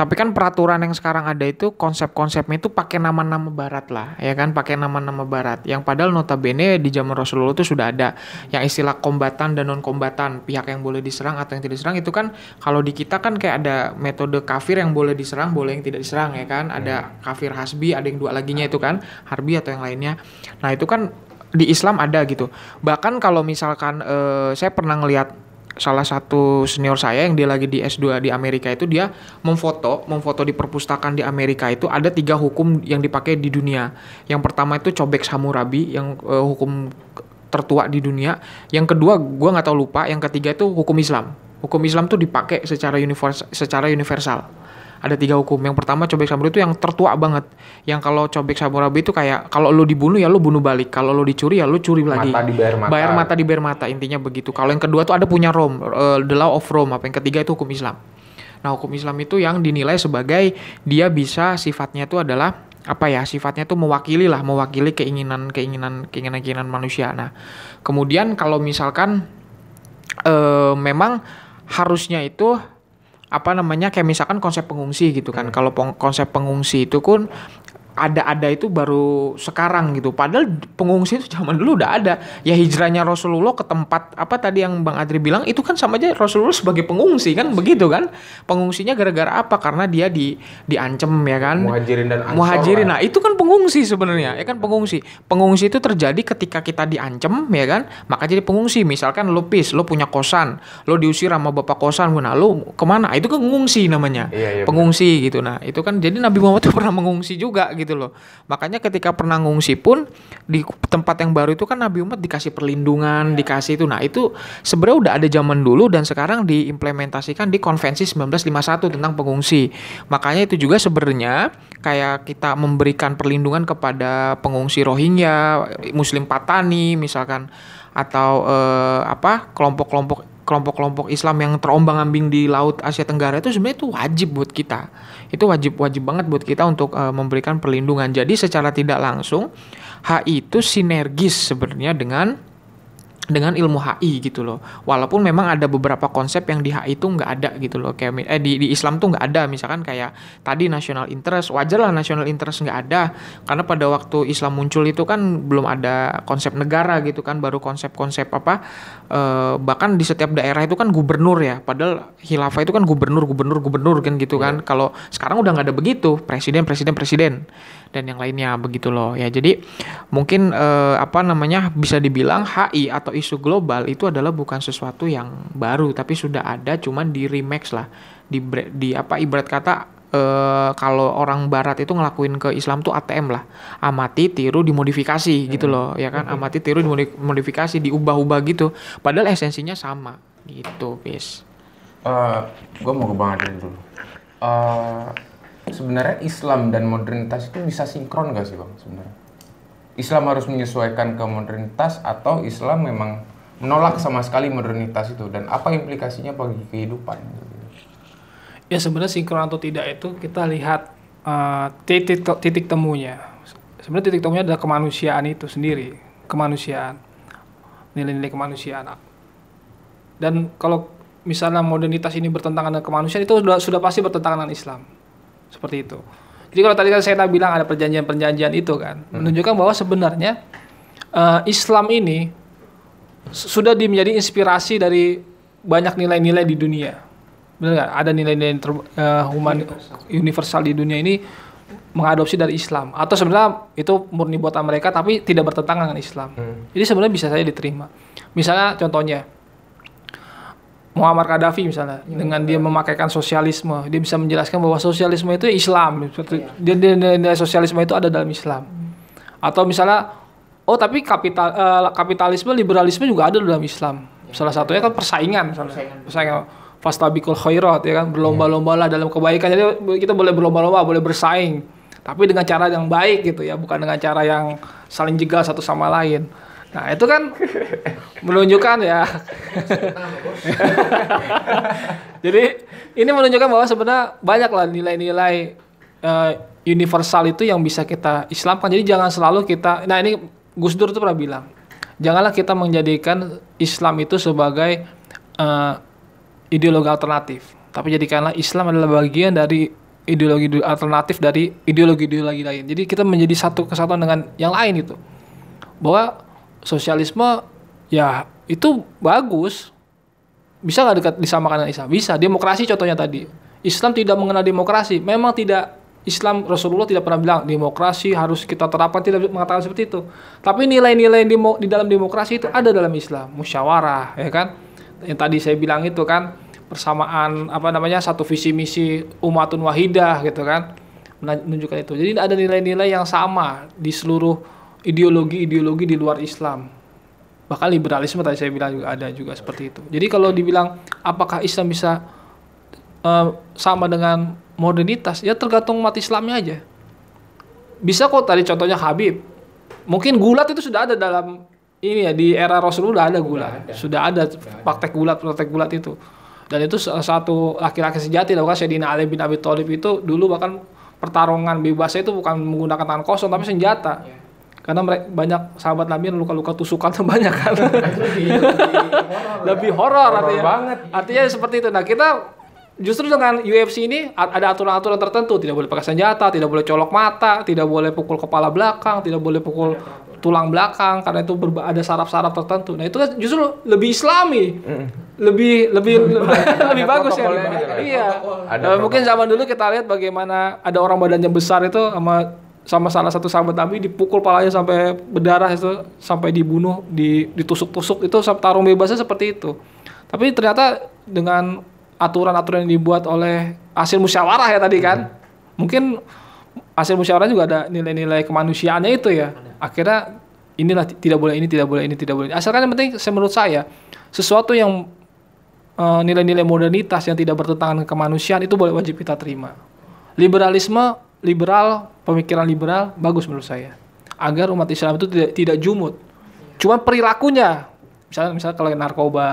tapi kan peraturan yang sekarang ada itu konsep-konsepnya itu pakai nama-nama barat lah, ya kan pakai nama-nama barat. Yang padahal notabene di zaman Rasulullah itu sudah ada yang istilah kombatan dan non kombatan, pihak yang boleh diserang atau yang tidak diserang itu kan kalau di kita kan kayak ada metode kafir yang boleh diserang, boleh yang tidak diserang ya kan. Ada hmm. kafir hasbi, ada yang dua laginya itu kan, harbi atau yang lainnya. Nah, itu kan di Islam ada gitu. Bahkan kalau misalkan eh, saya pernah ngelihat salah satu senior saya yang dia lagi di S2 di Amerika itu dia memfoto, memfoto di perpustakaan di Amerika itu ada tiga hukum yang dipakai di dunia. Yang pertama itu Cobek Hammurabi yang uh, hukum tertua di dunia. Yang kedua gue nggak tahu lupa. Yang ketiga itu hukum Islam. Hukum Islam tuh dipakai secara universal, secara universal ada tiga hukum yang pertama cobek samurai itu yang tertua banget yang kalau cobek samurai itu kayak kalau lo dibunuh ya lo bunuh balik kalau lo dicuri ya lo curi lagi mata bayar mata bayar mata dibayar mata intinya begitu kalau yang kedua tuh ada punya Rome uh, the law of Rome apa yang ketiga itu hukum Islam nah hukum Islam itu yang dinilai sebagai dia bisa sifatnya itu adalah apa ya sifatnya tuh mewakili lah mewakili keinginan keinginan keinginan keinginan manusia nah kemudian kalau misalkan e, memang harusnya itu apa namanya kayak misalkan konsep pengungsi gitu kan. Hmm. Kalau konsep pengungsi itu pun ada-ada itu baru sekarang gitu. Padahal pengungsi itu zaman dulu udah ada. Ya hijrahnya Rasulullah ke tempat apa tadi yang Bang Adri bilang itu kan sama aja Rasulullah sebagai pengungsi kan begitu kan? Pengungsinya gara-gara apa? Karena dia di diancem ya kan. Muhajirin dan Ansor. Muhajirin. Nah, itu kan pengungsi sebenarnya. Ya kan pengungsi. Pengungsi itu terjadi ketika kita diancem ya kan? Maka jadi pengungsi. Misalkan lo pis, lo punya kosan, lo diusir sama bapak kosan, nah lo kemana? Itu kan pengungsi namanya. Iya, iya, pengungsi bener. gitu. Nah, itu kan jadi Nabi Muhammad itu [LAUGHS] pernah mengungsi juga gitu gitu loh. Makanya ketika pernah ngungsi pun di tempat yang baru itu kan Nabi Umat dikasih perlindungan, iya. dikasih itu. Nah, itu sebenarnya udah ada zaman dulu dan sekarang diimplementasikan di Konvensi 1951 tentang pengungsi. Makanya itu juga sebenarnya kayak kita memberikan perlindungan kepada pengungsi Rohingya, Muslim Patani misalkan atau eh, apa kelompok-kelompok kelompok-kelompok Islam yang terombang-ambing di laut Asia Tenggara itu sebenarnya itu wajib buat kita itu wajib wajib banget buat kita untuk uh, memberikan perlindungan. Jadi secara tidak langsung HI itu sinergis sebenarnya dengan dengan ilmu HI gitu loh. Walaupun memang ada beberapa konsep yang di HI itu nggak ada gitu loh. Kayak eh di, di Islam tuh nggak ada misalkan kayak tadi national interest. Wajar lah national interest nggak ada karena pada waktu Islam muncul itu kan belum ada konsep negara gitu kan baru konsep-konsep apa e, bahkan di setiap daerah itu kan gubernur ya. Padahal khilafah itu kan gubernur gubernur gubernur kan gitu kan. Iya. Kalau sekarang udah nggak ada begitu, presiden presiden presiden dan yang lainnya begitu loh ya jadi mungkin eh, apa namanya bisa dibilang HI atau isu global itu adalah bukan sesuatu yang baru tapi sudah ada cuman di remix lah di di apa ibarat kata eh, kalau orang barat itu ngelakuin ke Islam tuh ATM lah amati tiru dimodifikasi hmm. gitu loh ya kan hmm. amati tiru dimodifikasi diubah-ubah gitu padahal esensinya sama gitu bis uh, eh, gue mau ke Bang dulu uh, sebenarnya Islam dan modernitas itu bisa sinkron gak sih bang sebenarnya? Islam harus menyesuaikan ke modernitas atau Islam memang menolak sama sekali modernitas itu dan apa implikasinya bagi kehidupan? Ya sebenarnya sinkron atau tidak itu kita lihat uh, titik titik temunya. Sebenarnya titik temunya adalah kemanusiaan itu sendiri, kemanusiaan, nilai-nilai kemanusiaan. Dan kalau misalnya modernitas ini bertentangan dengan kemanusiaan itu sudah sudah pasti bertentangan dengan Islam seperti itu. Jadi kalau tadi kan saya bilang ada perjanjian-perjanjian itu kan, hmm. menunjukkan bahwa sebenarnya uh, Islam ini sudah menjadi inspirasi dari banyak nilai-nilai di dunia. Benar nggak? Ada nilai-nilai uh, universal. universal di dunia ini mengadopsi dari Islam atau sebenarnya itu murni buatan mereka tapi tidak bertentangan dengan Islam. Hmm. Jadi sebenarnya bisa saja diterima. Misalnya contohnya Muhammad Gaddafi misalnya ya, dengan dia memakaikan sosialisme dia bisa menjelaskan bahwa sosialisme itu Islam ya. dia nilai sosialisme itu ada dalam Islam hmm. atau misalnya oh tapi kapital uh, kapitalisme liberalisme juga ada dalam Islam ya, salah satunya kan persaingan misalnya persaingan, persaingan fastabikul khairat ya kan berlomba-lomba lah dalam kebaikan jadi kita boleh berlomba-lomba boleh bersaing tapi dengan cara yang baik gitu ya bukan dengan cara yang saling jegal satu sama lain Nah itu kan menunjukkan ya. [LAUGHS] Jadi ini menunjukkan bahwa sebenarnya banyaklah nilai-nilai uh, universal itu yang bisa kita islamkan. Jadi jangan selalu kita, nah ini Gus Dur tuh pernah bilang, janganlah kita menjadikan Islam itu sebagai uh, ideologi alternatif. Tapi jadikanlah Islam adalah bagian dari ideologi alternatif dari ideologi-ideologi lain. Jadi kita menjadi satu kesatuan dengan yang lain itu. Bahwa sosialisme ya itu bagus bisa nggak dekat disamakan dengan Islam bisa demokrasi contohnya tadi Islam tidak mengenal demokrasi memang tidak Islam Rasulullah tidak pernah bilang demokrasi harus kita terapkan tidak mengatakan seperti itu tapi nilai-nilai di dalam demokrasi itu ada dalam Islam musyawarah ya kan yang tadi saya bilang itu kan persamaan apa namanya satu visi misi umatun wahidah gitu kan menunjukkan itu jadi ada nilai-nilai yang sama di seluruh ideologi-ideologi di luar Islam bahkan liberalisme tadi saya bilang juga ada juga seperti itu jadi kalau dibilang apakah Islam bisa uh, sama dengan modernitas ya tergantung mati Islamnya aja bisa kok tadi contohnya Habib mungkin gulat itu sudah ada dalam ini ya di era Rasulullah ada gulat sudah ada, sudah ada praktek gulat praktek gulat itu dan itu satu laki-laki sejati bahkan Syedina Ali bin Abi Thalib itu dulu bahkan pertarungan bebasnya itu bukan menggunakan tangan kosong tapi senjata Ya karena mereka, banyak sahabat Nabi yang luka-luka tusukan banyak kan. lebih ya. [LAUGHS] horor artinya. banget. Artinya seperti itu. Nah, kita justru dengan UFC ini ada aturan-aturan tertentu, tidak boleh pakai senjata, tidak boleh colok mata, tidak boleh pukul kepala belakang, tidak boleh pukul tulang belakang karena itu ada saraf-saraf tertentu. Nah, itu kan justru lebih islami. Mm. Lebih lebih [LAUGHS] lebih, lebih, lebih bagus ya. Gitu kan? iya. Ada nah, mungkin zaman dulu kita lihat bagaimana ada orang badannya besar itu sama sama salah satu sahabat Nabi dipukul palanya sampai berdarah itu sampai dibunuh di ditusuk-tusuk itu tarung bebasnya seperti itu tapi ternyata dengan aturan-aturan yang dibuat oleh hasil musyawarah ya tadi kan hmm. mungkin hasil musyawarah juga ada nilai-nilai kemanusiaannya itu ya akhirnya inilah tidak boleh ini tidak boleh ini tidak boleh asalkan yang penting saya menurut saya sesuatu yang eh, nilai-nilai modernitas yang tidak bertentangan dengan kemanusiaan itu boleh wajib kita terima liberalisme liberal, pemikiran liberal bagus menurut saya. Agar umat Islam itu tidak tidak jumut. Cuma perilakunya, misalnya misalnya kalau narkoba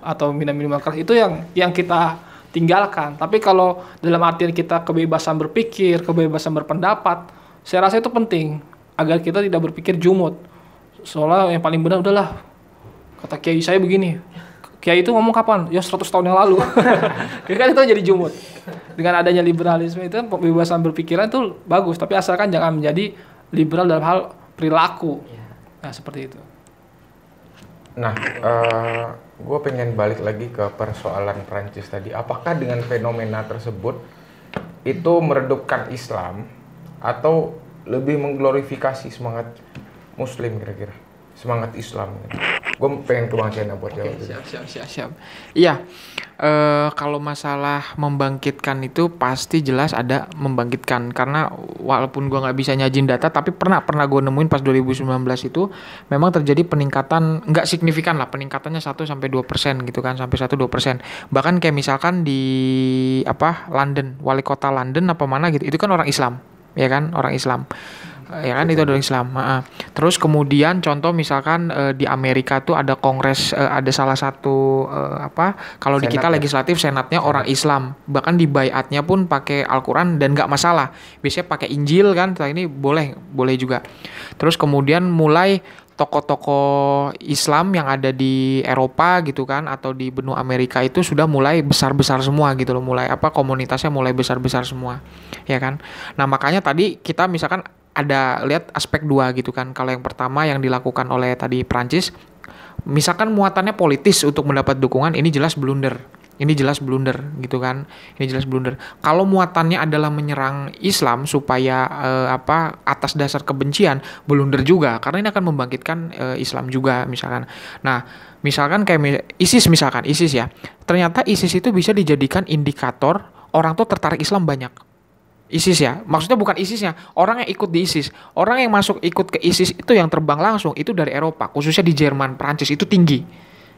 atau minum-minuman keras itu yang yang kita tinggalkan. Tapi kalau dalam artian kita kebebasan berpikir, kebebasan berpendapat, saya rasa itu penting agar kita tidak berpikir jumut. Soalnya yang paling benar adalah kata kiai saya begini, Kiai itu ngomong kapan? Ya 100 tahun yang lalu. ya [LAUGHS] kan itu jadi jumut. Dengan adanya liberalisme itu pembebasan berpikiran itu bagus, tapi asalkan jangan menjadi liberal dalam hal perilaku. Iya. Nah, seperti itu. Nah, uh, eh, gue pengen balik lagi ke persoalan Prancis tadi. Apakah dengan fenomena tersebut itu meredupkan Islam atau lebih mengglorifikasi semangat Muslim kira-kira? semangat Islam. Gue pengen ke Bang Sena buat jawab. siap, siap, siap, siap. Iya, e, kalau masalah membangkitkan itu pasti jelas ada membangkitkan karena walaupun gue nggak bisa nyajin data, tapi pernah pernah gue nemuin pas 2019 itu memang terjadi peningkatan nggak signifikan lah peningkatannya 1 sampai dua persen gitu kan sampai satu dua persen. Bahkan kayak misalkan di apa London, wali kota London apa mana gitu, itu kan orang Islam ya kan orang Islam Eh, ya kan itu adalah Islam. Uh, terus kemudian contoh misalkan uh, di Amerika tuh ada kongres uh, ada salah satu uh, apa kalau di kita ya. legislatif senatnya Senat. orang Islam bahkan di bayatnya pun pakai Alquran dan nggak masalah. Biasanya pakai Injil kan. Nah, ini boleh boleh juga. Terus kemudian mulai toko-toko Islam yang ada di Eropa gitu kan atau di benua Amerika itu sudah mulai besar-besar semua gitu loh mulai apa komunitasnya mulai besar-besar semua ya kan nah makanya tadi kita misalkan ada lihat aspek dua gitu kan. Kalau yang pertama yang dilakukan oleh tadi Prancis, misalkan muatannya politis untuk mendapat dukungan, ini jelas blunder. Ini jelas blunder gitu kan. Ini jelas blunder. Kalau muatannya adalah menyerang Islam supaya eh, apa atas dasar kebencian, blunder juga karena ini akan membangkitkan eh, Islam juga misalkan. Nah, misalkan kayak ISIS misalkan, ISIS ya. Ternyata ISIS itu bisa dijadikan indikator orang tuh tertarik Islam banyak ISIS ya. Maksudnya bukan ISISnya, orang yang ikut di ISIS. Orang yang masuk ikut ke ISIS itu yang terbang langsung itu dari Eropa, khususnya di Jerman, Prancis itu tinggi.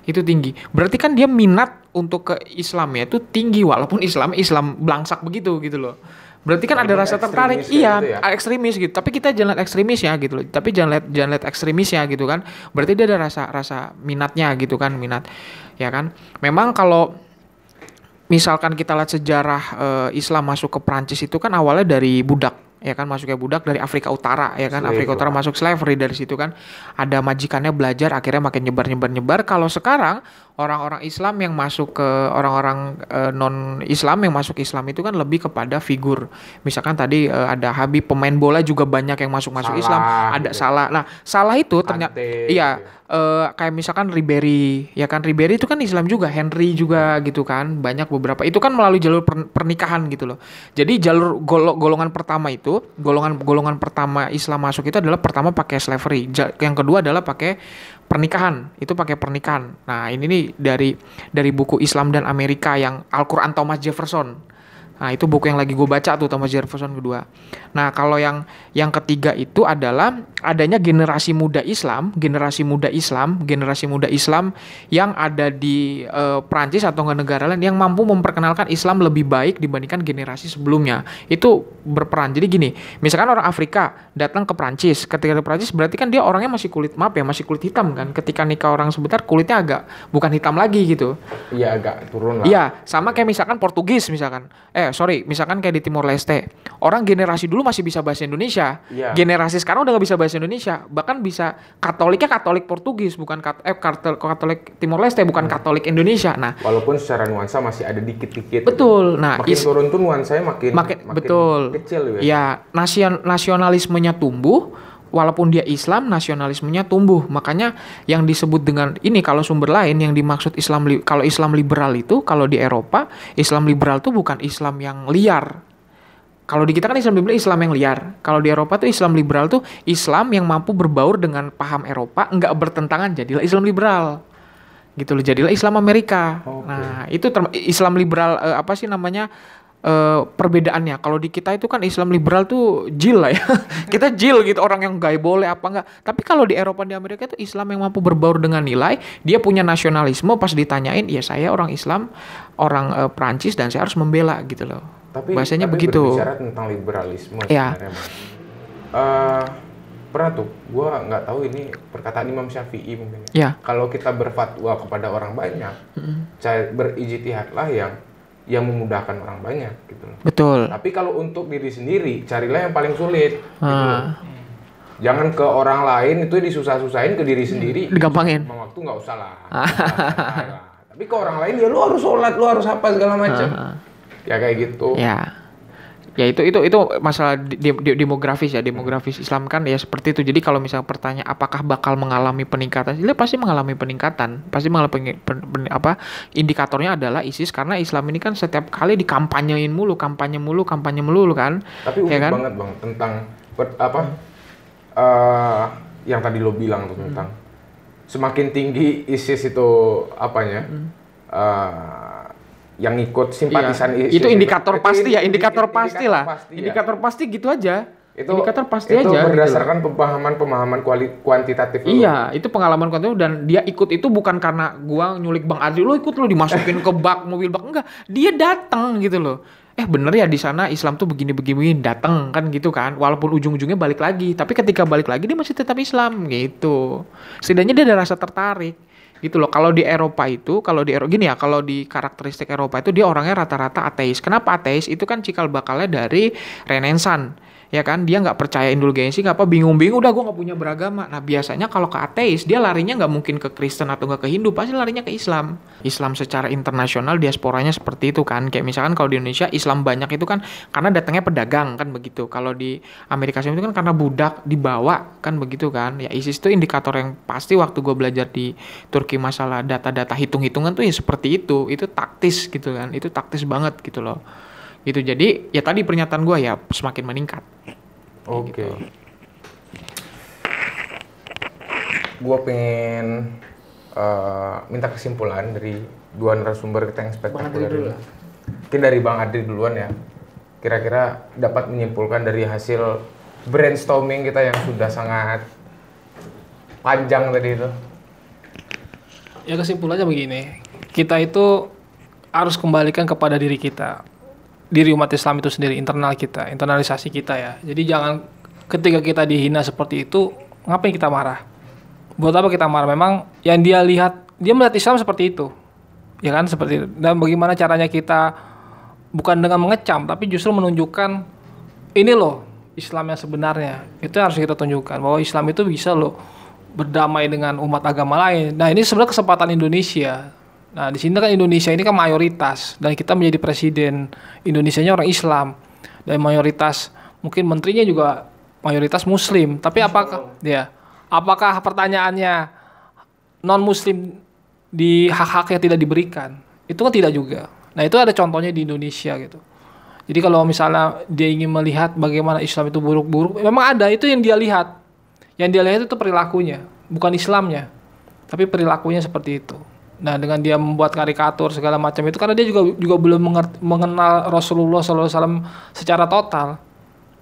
Itu tinggi. Berarti kan dia minat untuk ke Islam ya itu tinggi walaupun Islam Islam belangsak begitu gitu loh. Berarti kan ada rasa tertarik, iya, gitu ya? ekstremis gitu. Tapi kita jangan ekstremis ya gitu loh. Tapi jangan lihat jangan lihat ekstremis ya gitu kan. Berarti dia ada rasa rasa minatnya gitu kan, minat. Ya kan? Memang kalau misalkan kita lihat sejarah uh, Islam masuk ke Prancis itu kan awalnya dari budak ya kan masuknya budak dari Afrika Utara ya kan Afrika Utara masuk slavery dari situ kan ada majikannya belajar akhirnya makin nyebar nyebar nyebar kalau sekarang orang-orang Islam yang masuk ke orang-orang uh, eh, non Islam yang masuk Islam itu kan lebih kepada figur. Misalkan tadi uh, ada Habib pemain bola juga banyak yang masuk-masuk Islam, ada gitu. Ya. salah. Nah, salah itu ternyata gitu ya. iya uh, kayak misalkan Ribery, ya kan Ribery itu kan Islam juga, Henry juga gitu kan. Banyak beberapa. Itu kan melalui jalur per pernikahan gitu loh. Jadi jalur gol golongan pertama itu, golongan golongan pertama Islam masuk itu adalah pertama pakai slavery. Yang kedua adalah pakai pernikahan itu pakai pernikahan nah ini nih dari dari buku Islam dan Amerika yang Al-Quran Thomas Jefferson Nah, itu buku yang lagi gue baca tuh Thomas Jefferson kedua. Nah, kalau yang yang ketiga itu adalah adanya generasi muda Islam, generasi muda Islam, generasi muda Islam yang ada di uh, eh, Prancis atau negara lain yang mampu memperkenalkan Islam lebih baik dibandingkan generasi sebelumnya. Itu berperan. Jadi gini, misalkan orang Afrika datang ke Prancis, ketika ke Prancis berarti kan dia orangnya masih kulit maaf ya, masih kulit hitam kan. Ketika nikah orang sebentar kulitnya agak bukan hitam lagi gitu. Iya, agak turun lah. Iya, sama kayak misalkan Portugis misalkan. Eh, sorry misalkan kayak di Timur Leste orang generasi dulu masih bisa bahasa Indonesia yeah. generasi sekarang udah gak bisa bahasa Indonesia bahkan bisa Katoliknya Katolik Portugis bukan kat, eh Katolik, Katolik Timor Leste bukan hmm. Katolik Indonesia nah walaupun secara nuansa masih ada dikit-dikit betul nah makin is, turun tuh nuansanya makin makin, makin betul kecil ya, ya nasion, nasionalismenya tumbuh walaupun dia Islam nasionalismenya tumbuh makanya yang disebut dengan ini kalau sumber lain yang dimaksud Islam kalau Islam liberal itu kalau di Eropa Islam liberal itu bukan Islam yang liar kalau di kita kan Islam liberal Islam yang liar kalau di Eropa tuh Islam liberal tuh Islam yang mampu berbaur dengan paham Eropa nggak bertentangan jadilah Islam liberal gitu loh jadilah Islam Amerika oh, okay. nah itu Islam liberal eh, apa sih namanya uh, perbedaannya. Kalau di kita itu kan Islam liberal tuh jil lah ya. [LAUGHS] kita jil gitu orang yang gak boleh apa enggak. Tapi kalau di Eropa di Amerika itu Islam yang mampu berbaur dengan nilai, dia punya nasionalisme pas ditanyain, ya saya orang Islam, orang uh, eh, Prancis dan saya harus membela gitu loh. Tapi bahasanya tapi begitu. Bicara tentang liberalisme ya. pernah tuh, gue nggak tahu ini perkataan Imam Syafi'i mungkin. Ya. Iya. Kalau kita berfatwa kepada orang banyak, mm -hmm. berijtihadlah yang yang memudahkan orang banyak gitu Betul. Tapi kalau untuk diri sendiri, carilah yang paling sulit. Gitu ah. Jangan ke orang lain itu disusah-susahin ke diri sendiri. Digampangin. Memang waktu ah. nggak usah lah. Tapi ke orang lain ya lu harus sholat, lu harus apa segala macam. Ah. Ya kayak gitu. Ya ya itu itu itu masalah di, di, demografis ya demografis Islam kan ya seperti itu jadi kalau misalnya pertanyaan apakah bakal mengalami peningkatan dia pasti mengalami peningkatan pasti mengalami pen, pen, apa indikatornya adalah ISIS karena Islam ini kan setiap kali dikampanyain mulu kampanye mulu kampanye mulu kan tapi ya unik ya kan? banget bang tentang per, apa uh, yang tadi lo bilang tuh hmm. tentang semakin tinggi ISIS itu apanya hmm. uh, yang ikut iya. simpatisan iya. itu indikator itu pasti ya indikator, indikator pasti lah pasti, ya. indikator pasti gitu aja itu indikator pasti itu aja berdasarkan gitu pemahaman pemahaman kuali, kuantitatif iya lu. itu pengalaman kuantitatif dan dia ikut itu bukan karena gua nyulik bang Adri lo ikut lo dimasukin ke bak mobil bak enggak dia datang gitu loh eh bener ya di sana Islam tuh begini begini datang kan gitu kan walaupun ujung-ujungnya balik lagi tapi ketika balik lagi dia masih tetap Islam gitu setidaknya dia ada rasa tertarik gitu loh kalau di Eropa itu kalau di Eropa gini ya kalau di karakteristik Eropa itu dia orangnya rata-rata ateis kenapa ateis itu kan cikal bakalnya dari Renaissance ya kan dia nggak percaya indulgensi nggak apa bingung-bingung udah gue nggak punya beragama nah biasanya kalau ke ateis dia larinya nggak mungkin ke Kristen atau nggak ke Hindu pasti larinya ke Islam Islam secara internasional diasporanya seperti itu kan kayak misalkan kalau di Indonesia Islam banyak itu kan karena datangnya pedagang kan begitu kalau di Amerika Serikat itu kan karena budak dibawa kan begitu kan ya ISIS itu indikator yang pasti waktu gue belajar di Turki masalah data-data hitung-hitungan tuh ya seperti itu itu taktis gitu kan itu taktis banget gitu loh gitu jadi ya tadi pernyataan gue ya semakin meningkat Oke. Okay. Gitu. Gue pengen uh, minta kesimpulan dari dua narasumber kita yang spektakuler ini. Mungkin dari Bang Adri duluan ya. Kira-kira dapat menyimpulkan dari hasil brainstorming kita yang sudah sangat panjang tadi itu. Ya kesimpulannya begini, kita itu harus kembalikan kepada diri kita diri umat Islam itu sendiri internal kita internalisasi kita ya jadi jangan ketika kita dihina seperti itu ngapain kita marah buat apa kita marah memang yang dia lihat dia melihat Islam seperti itu ya kan seperti itu. dan bagaimana caranya kita bukan dengan mengecam tapi justru menunjukkan ini loh Islam yang sebenarnya itu harus kita tunjukkan bahwa Islam itu bisa loh berdamai dengan umat agama lain. Nah ini sebenarnya kesempatan Indonesia Nah, di sini kan Indonesia ini kan mayoritas dan kita menjadi presiden Indonesianya orang Islam dan mayoritas mungkin menterinya juga mayoritas muslim. Tapi apakah ya apakah pertanyaannya non muslim di hak hak yang tidak diberikan? Itu kan tidak juga. Nah, itu ada contohnya di Indonesia gitu. Jadi kalau misalnya dia ingin melihat bagaimana Islam itu buruk-buruk, memang ada itu yang dia lihat. Yang dia lihat itu perilakunya, bukan Islamnya. Tapi perilakunya seperti itu. Nah, dengan dia membuat karikatur segala macam itu karena dia juga juga belum mengenal Rasulullah SAW secara total,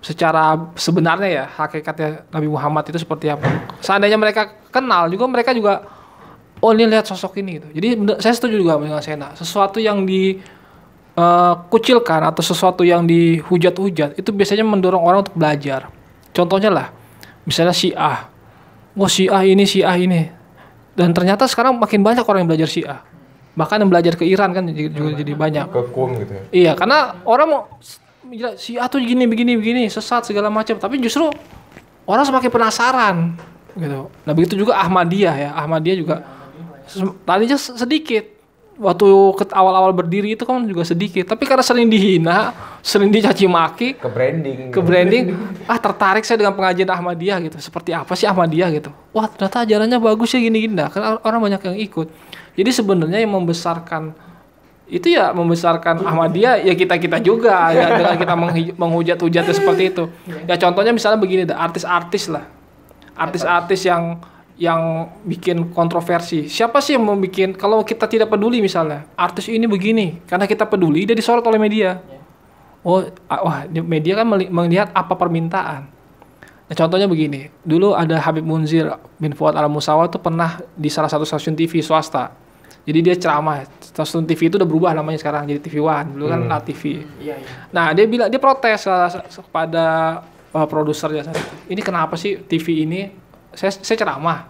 secara sebenarnya ya hakikatnya Nabi Muhammad itu seperti apa. Seandainya mereka kenal juga mereka juga oh ini lihat sosok ini gitu. Jadi saya setuju juga dengan Sena, sesuatu yang di eh, kucilkan atau sesuatu yang dihujat-hujat itu biasanya mendorong orang untuk belajar. Contohnya lah, misalnya Syiah. Oh Syiah ini, Syiah ini dan ternyata sekarang makin banyak orang yang belajar Syiah bahkan yang belajar ke Iran kan juga, juga jadi banyak ke gitu ya iya karena orang mau gila, Syiah tuh gini begini begini sesat segala macam tapi justru orang semakin penasaran gitu nah begitu juga Ahmadiyah ya Ahmadiyah juga tadinya sedikit waktu awal-awal berdiri itu kan juga sedikit tapi karena sering dihina sering dicaci maki ke branding ke branding ah tertarik saya dengan pengajian Ahmadiyah gitu seperti apa sih Ahmadiyah gitu wah ternyata ajarannya bagus ya gini gini nah, kan orang banyak yang ikut jadi sebenarnya yang membesarkan itu ya membesarkan Ahmadiyah ya kita kita juga ya dengan kita menghujat-hujatnya seperti itu ya contohnya misalnya begini artis-artis lah artis-artis yang yang bikin kontroversi. Siapa sih yang membuat kalau kita tidak peduli misalnya artis ini begini karena kita peduli dia disorot oleh media. Ya. Oh, wah media kan melihat apa permintaan. Nah, contohnya begini, dulu ada Habib Munzir bin Fuad Al Musawa tuh pernah di salah satu stasiun TV swasta. Jadi dia ceramah. Stasiun TV itu udah berubah namanya sekarang jadi TV One. Dulu kan hmm. TV. Iya, iya. Nah dia bilang dia protes eh, kepada uh, produsernya. Ini kenapa sih TV ini saya, saya ceramah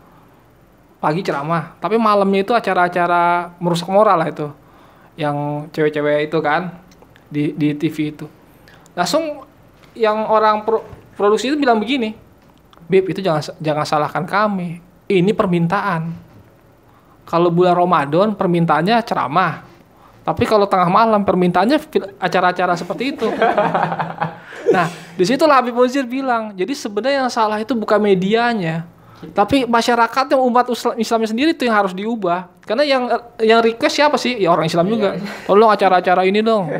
pagi ceramah tapi malamnya itu acara-acara merusak moral lah itu yang cewek-cewek itu kan di di TV itu langsung yang orang pro, produksi itu bilang begini bib itu jangan jangan salahkan kami ini permintaan kalau bulan Ramadan permintaannya ceramah tapi kalau tengah malam permintaannya acara-acara seperti itu [LAUGHS] nah di situ Habib Muzir bilang, jadi sebenarnya yang salah itu bukan medianya, tapi masyarakat yang umat Islamnya sendiri itu yang harus diubah. Karena yang yang request siapa sih? Ya orang Islam juga. Iya. Tolong acara-acara ini dong.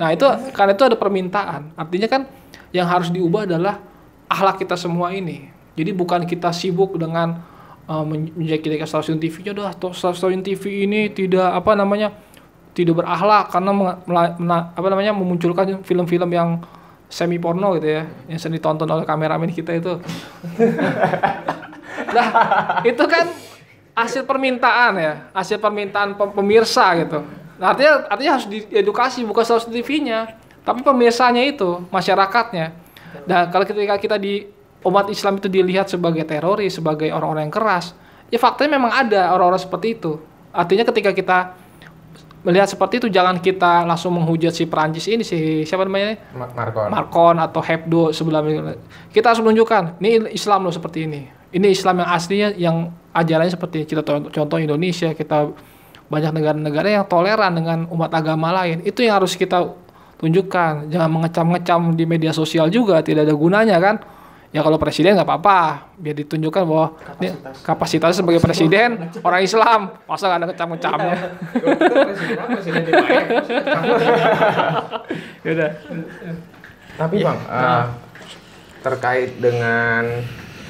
Nah, itu karena itu ada permintaan. Artinya kan yang harus diubah adalah akhlak kita semua ini. Jadi bukan kita sibuk dengan uh, eh, menjadikan stasiun TV-nya dah stasiun TV ini tidak apa namanya tidak berakhlak karena apa namanya memunculkan film-film yang semi porno gitu ya yang sering ditonton oleh kameramen kita itu nah [LAUGHS] itu kan hasil permintaan ya hasil permintaan pemirsa gitu nah, artinya artinya harus diedukasi bukan selalu TV-nya tapi pemirsanya itu masyarakatnya dan kalau ketika kita di umat Islam itu dilihat sebagai teroris sebagai orang-orang yang keras ya faktanya memang ada orang-orang seperti itu artinya ketika kita melihat seperti itu jangan kita langsung menghujat si Perancis ini si siapa namanya Markon Markon atau Hebdo sebelum kita harus menunjukkan ini Islam loh seperti ini ini Islam yang aslinya yang ajarannya seperti ini. kita contoh Indonesia kita banyak negara-negara yang toleran dengan umat agama lain itu yang harus kita tunjukkan jangan mengecam-ngecam di media sosial juga tidak ada gunanya kan ya kalau presiden nggak apa-apa biar ditunjukkan bahwa kapasitas, kapasitas sebagai presiden orang Islam pasal nggak ada kecam-kecamnya [LAUGHS] ya tapi bang uh, terkait dengan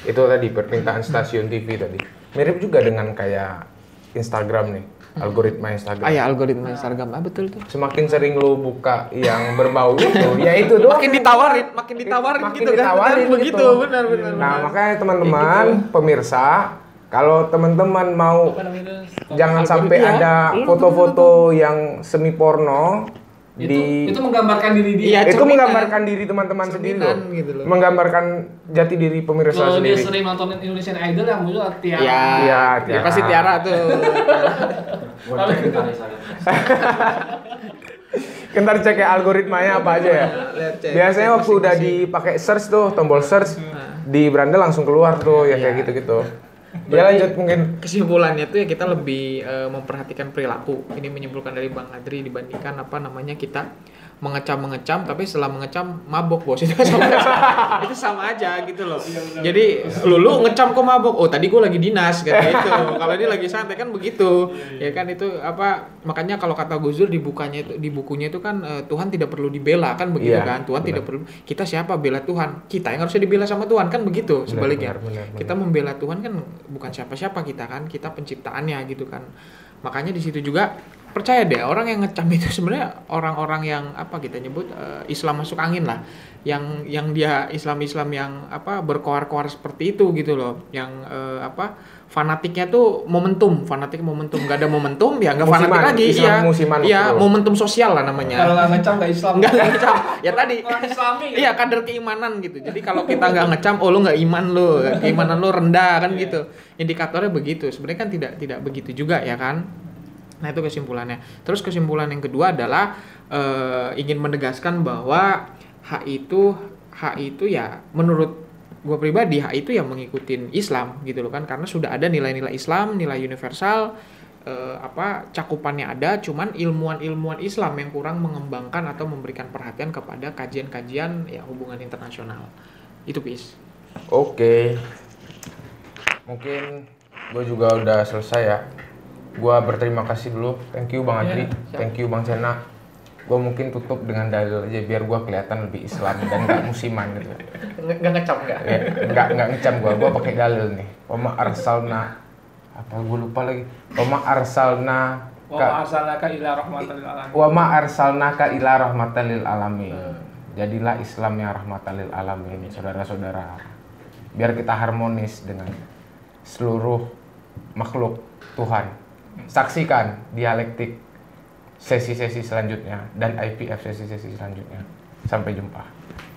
itu tadi permintaan stasiun TV tadi mirip juga dengan kayak Instagram nih algoritma Instagram. Ah, ya, algoritma Instagram. Ah, betul tuh. Semakin sering lu buka yang berbau itu, ya itu doang. Makin ditawarin, makin ditawarin makin gitu kan. ditawarin kan. [LAUGHS] Makin gitu. begitu, benar benar. Nah, makanya teman-teman gitu. pemirsa, kalau teman-teman mau jangan sampai ada iya, foto-foto yang semi porno itu, di itu menggambarkan diri dia. Iya, itu menggambarkan diri teman-teman sendiri loh. Gitu loh. Menggambarkan jati diri pemirsa sendiri. Kalau dia sering nonton Indonesian Idol yang muncul Tiara. Iya, ya, Tiara. Ya, pasti Tiara tuh. [LAUGHS] Kentar cek ya algoritmanya apa aja ya. Biasanya waktu udah dipakai search tuh, tombol search nah. di beranda langsung keluar tuh ya kayak iya. gitu-gitu. Ya lanjut mungkin kesimpulannya tuh ya kita lebih uh, memperhatikan perilaku. Ini menyimpulkan dari Bang Adri dibandingkan apa namanya kita mengecam mengecam tapi setelah mengecam mabok bos [LAUGHS] itu sama itu sama aja gitu loh iya, jadi lu lu ngecam kok mabok oh tadi gue lagi dinas kayak gitu [LAUGHS] kalau dia lagi santai kan begitu iya, iya, ya kan itu apa makanya kalau kata Guzur di bukanya itu di bukunya itu kan eh, Tuhan tidak perlu dibela kan begitu yeah, kan Tuhan bener. tidak perlu kita siapa bela Tuhan kita yang harusnya dibela sama Tuhan kan begitu sebaliknya bener, bener, bener. kita membela Tuhan kan bukan siapa siapa kita kan kita penciptaannya gitu kan makanya di situ juga percaya deh orang yang ngecam itu sebenarnya orang-orang yang apa kita nyebut uh, Islam masuk angin lah yang yang dia Islam-Islam yang apa berkoar-koar seperti itu gitu loh yang uh, apa fanatiknya tuh momentum fanatik momentum gak ada momentum ya nggak fanatik lagi Islam ya musiman ya momentum sosial lah namanya kalau nggak ngecam nggak Islam nggak ngecam ya tadi gitu. iya kader keimanan gitu jadi kalau kita nggak ngecam oh lu nggak iman lu keimanan lu rendah kan yeah. gitu indikatornya begitu sebenarnya kan tidak tidak begitu juga ya kan Nah itu kesimpulannya. Terus kesimpulan yang kedua adalah e, ingin menegaskan bahwa hak itu hak itu ya menurut gue pribadi hak itu yang mengikuti Islam gitu loh kan karena sudah ada nilai-nilai Islam nilai universal eh, apa cakupannya ada cuman ilmuwan-ilmuwan Islam yang kurang mengembangkan atau memberikan perhatian kepada kajian-kajian ya hubungan internasional itu bis oke okay. mungkin gue juga udah selesai ya gue berterima kasih dulu. Thank you Bang Adri. ya, Thank you Bang Sena. gue mungkin tutup dengan dalil aja biar gue kelihatan lebih Islam dan gak [LAUGHS] musiman gitu. Nggak ngecam nggak? Iya, nggak nggak ngecam gue gue pakai dalil nih. Oma arsalna apa gue lupa lagi. Oma arsalna Wama arsalna ila rahmatan lil alamin. Wama arsalnaka ila rahmatan lil alamin. Hmm. Jadilah Islam yang rahmatan lil alamin, saudara-saudara. Biar kita harmonis dengan seluruh makhluk Tuhan. Saksikan dialektik sesi-sesi selanjutnya dan IPF sesi-sesi selanjutnya. Sampai jumpa.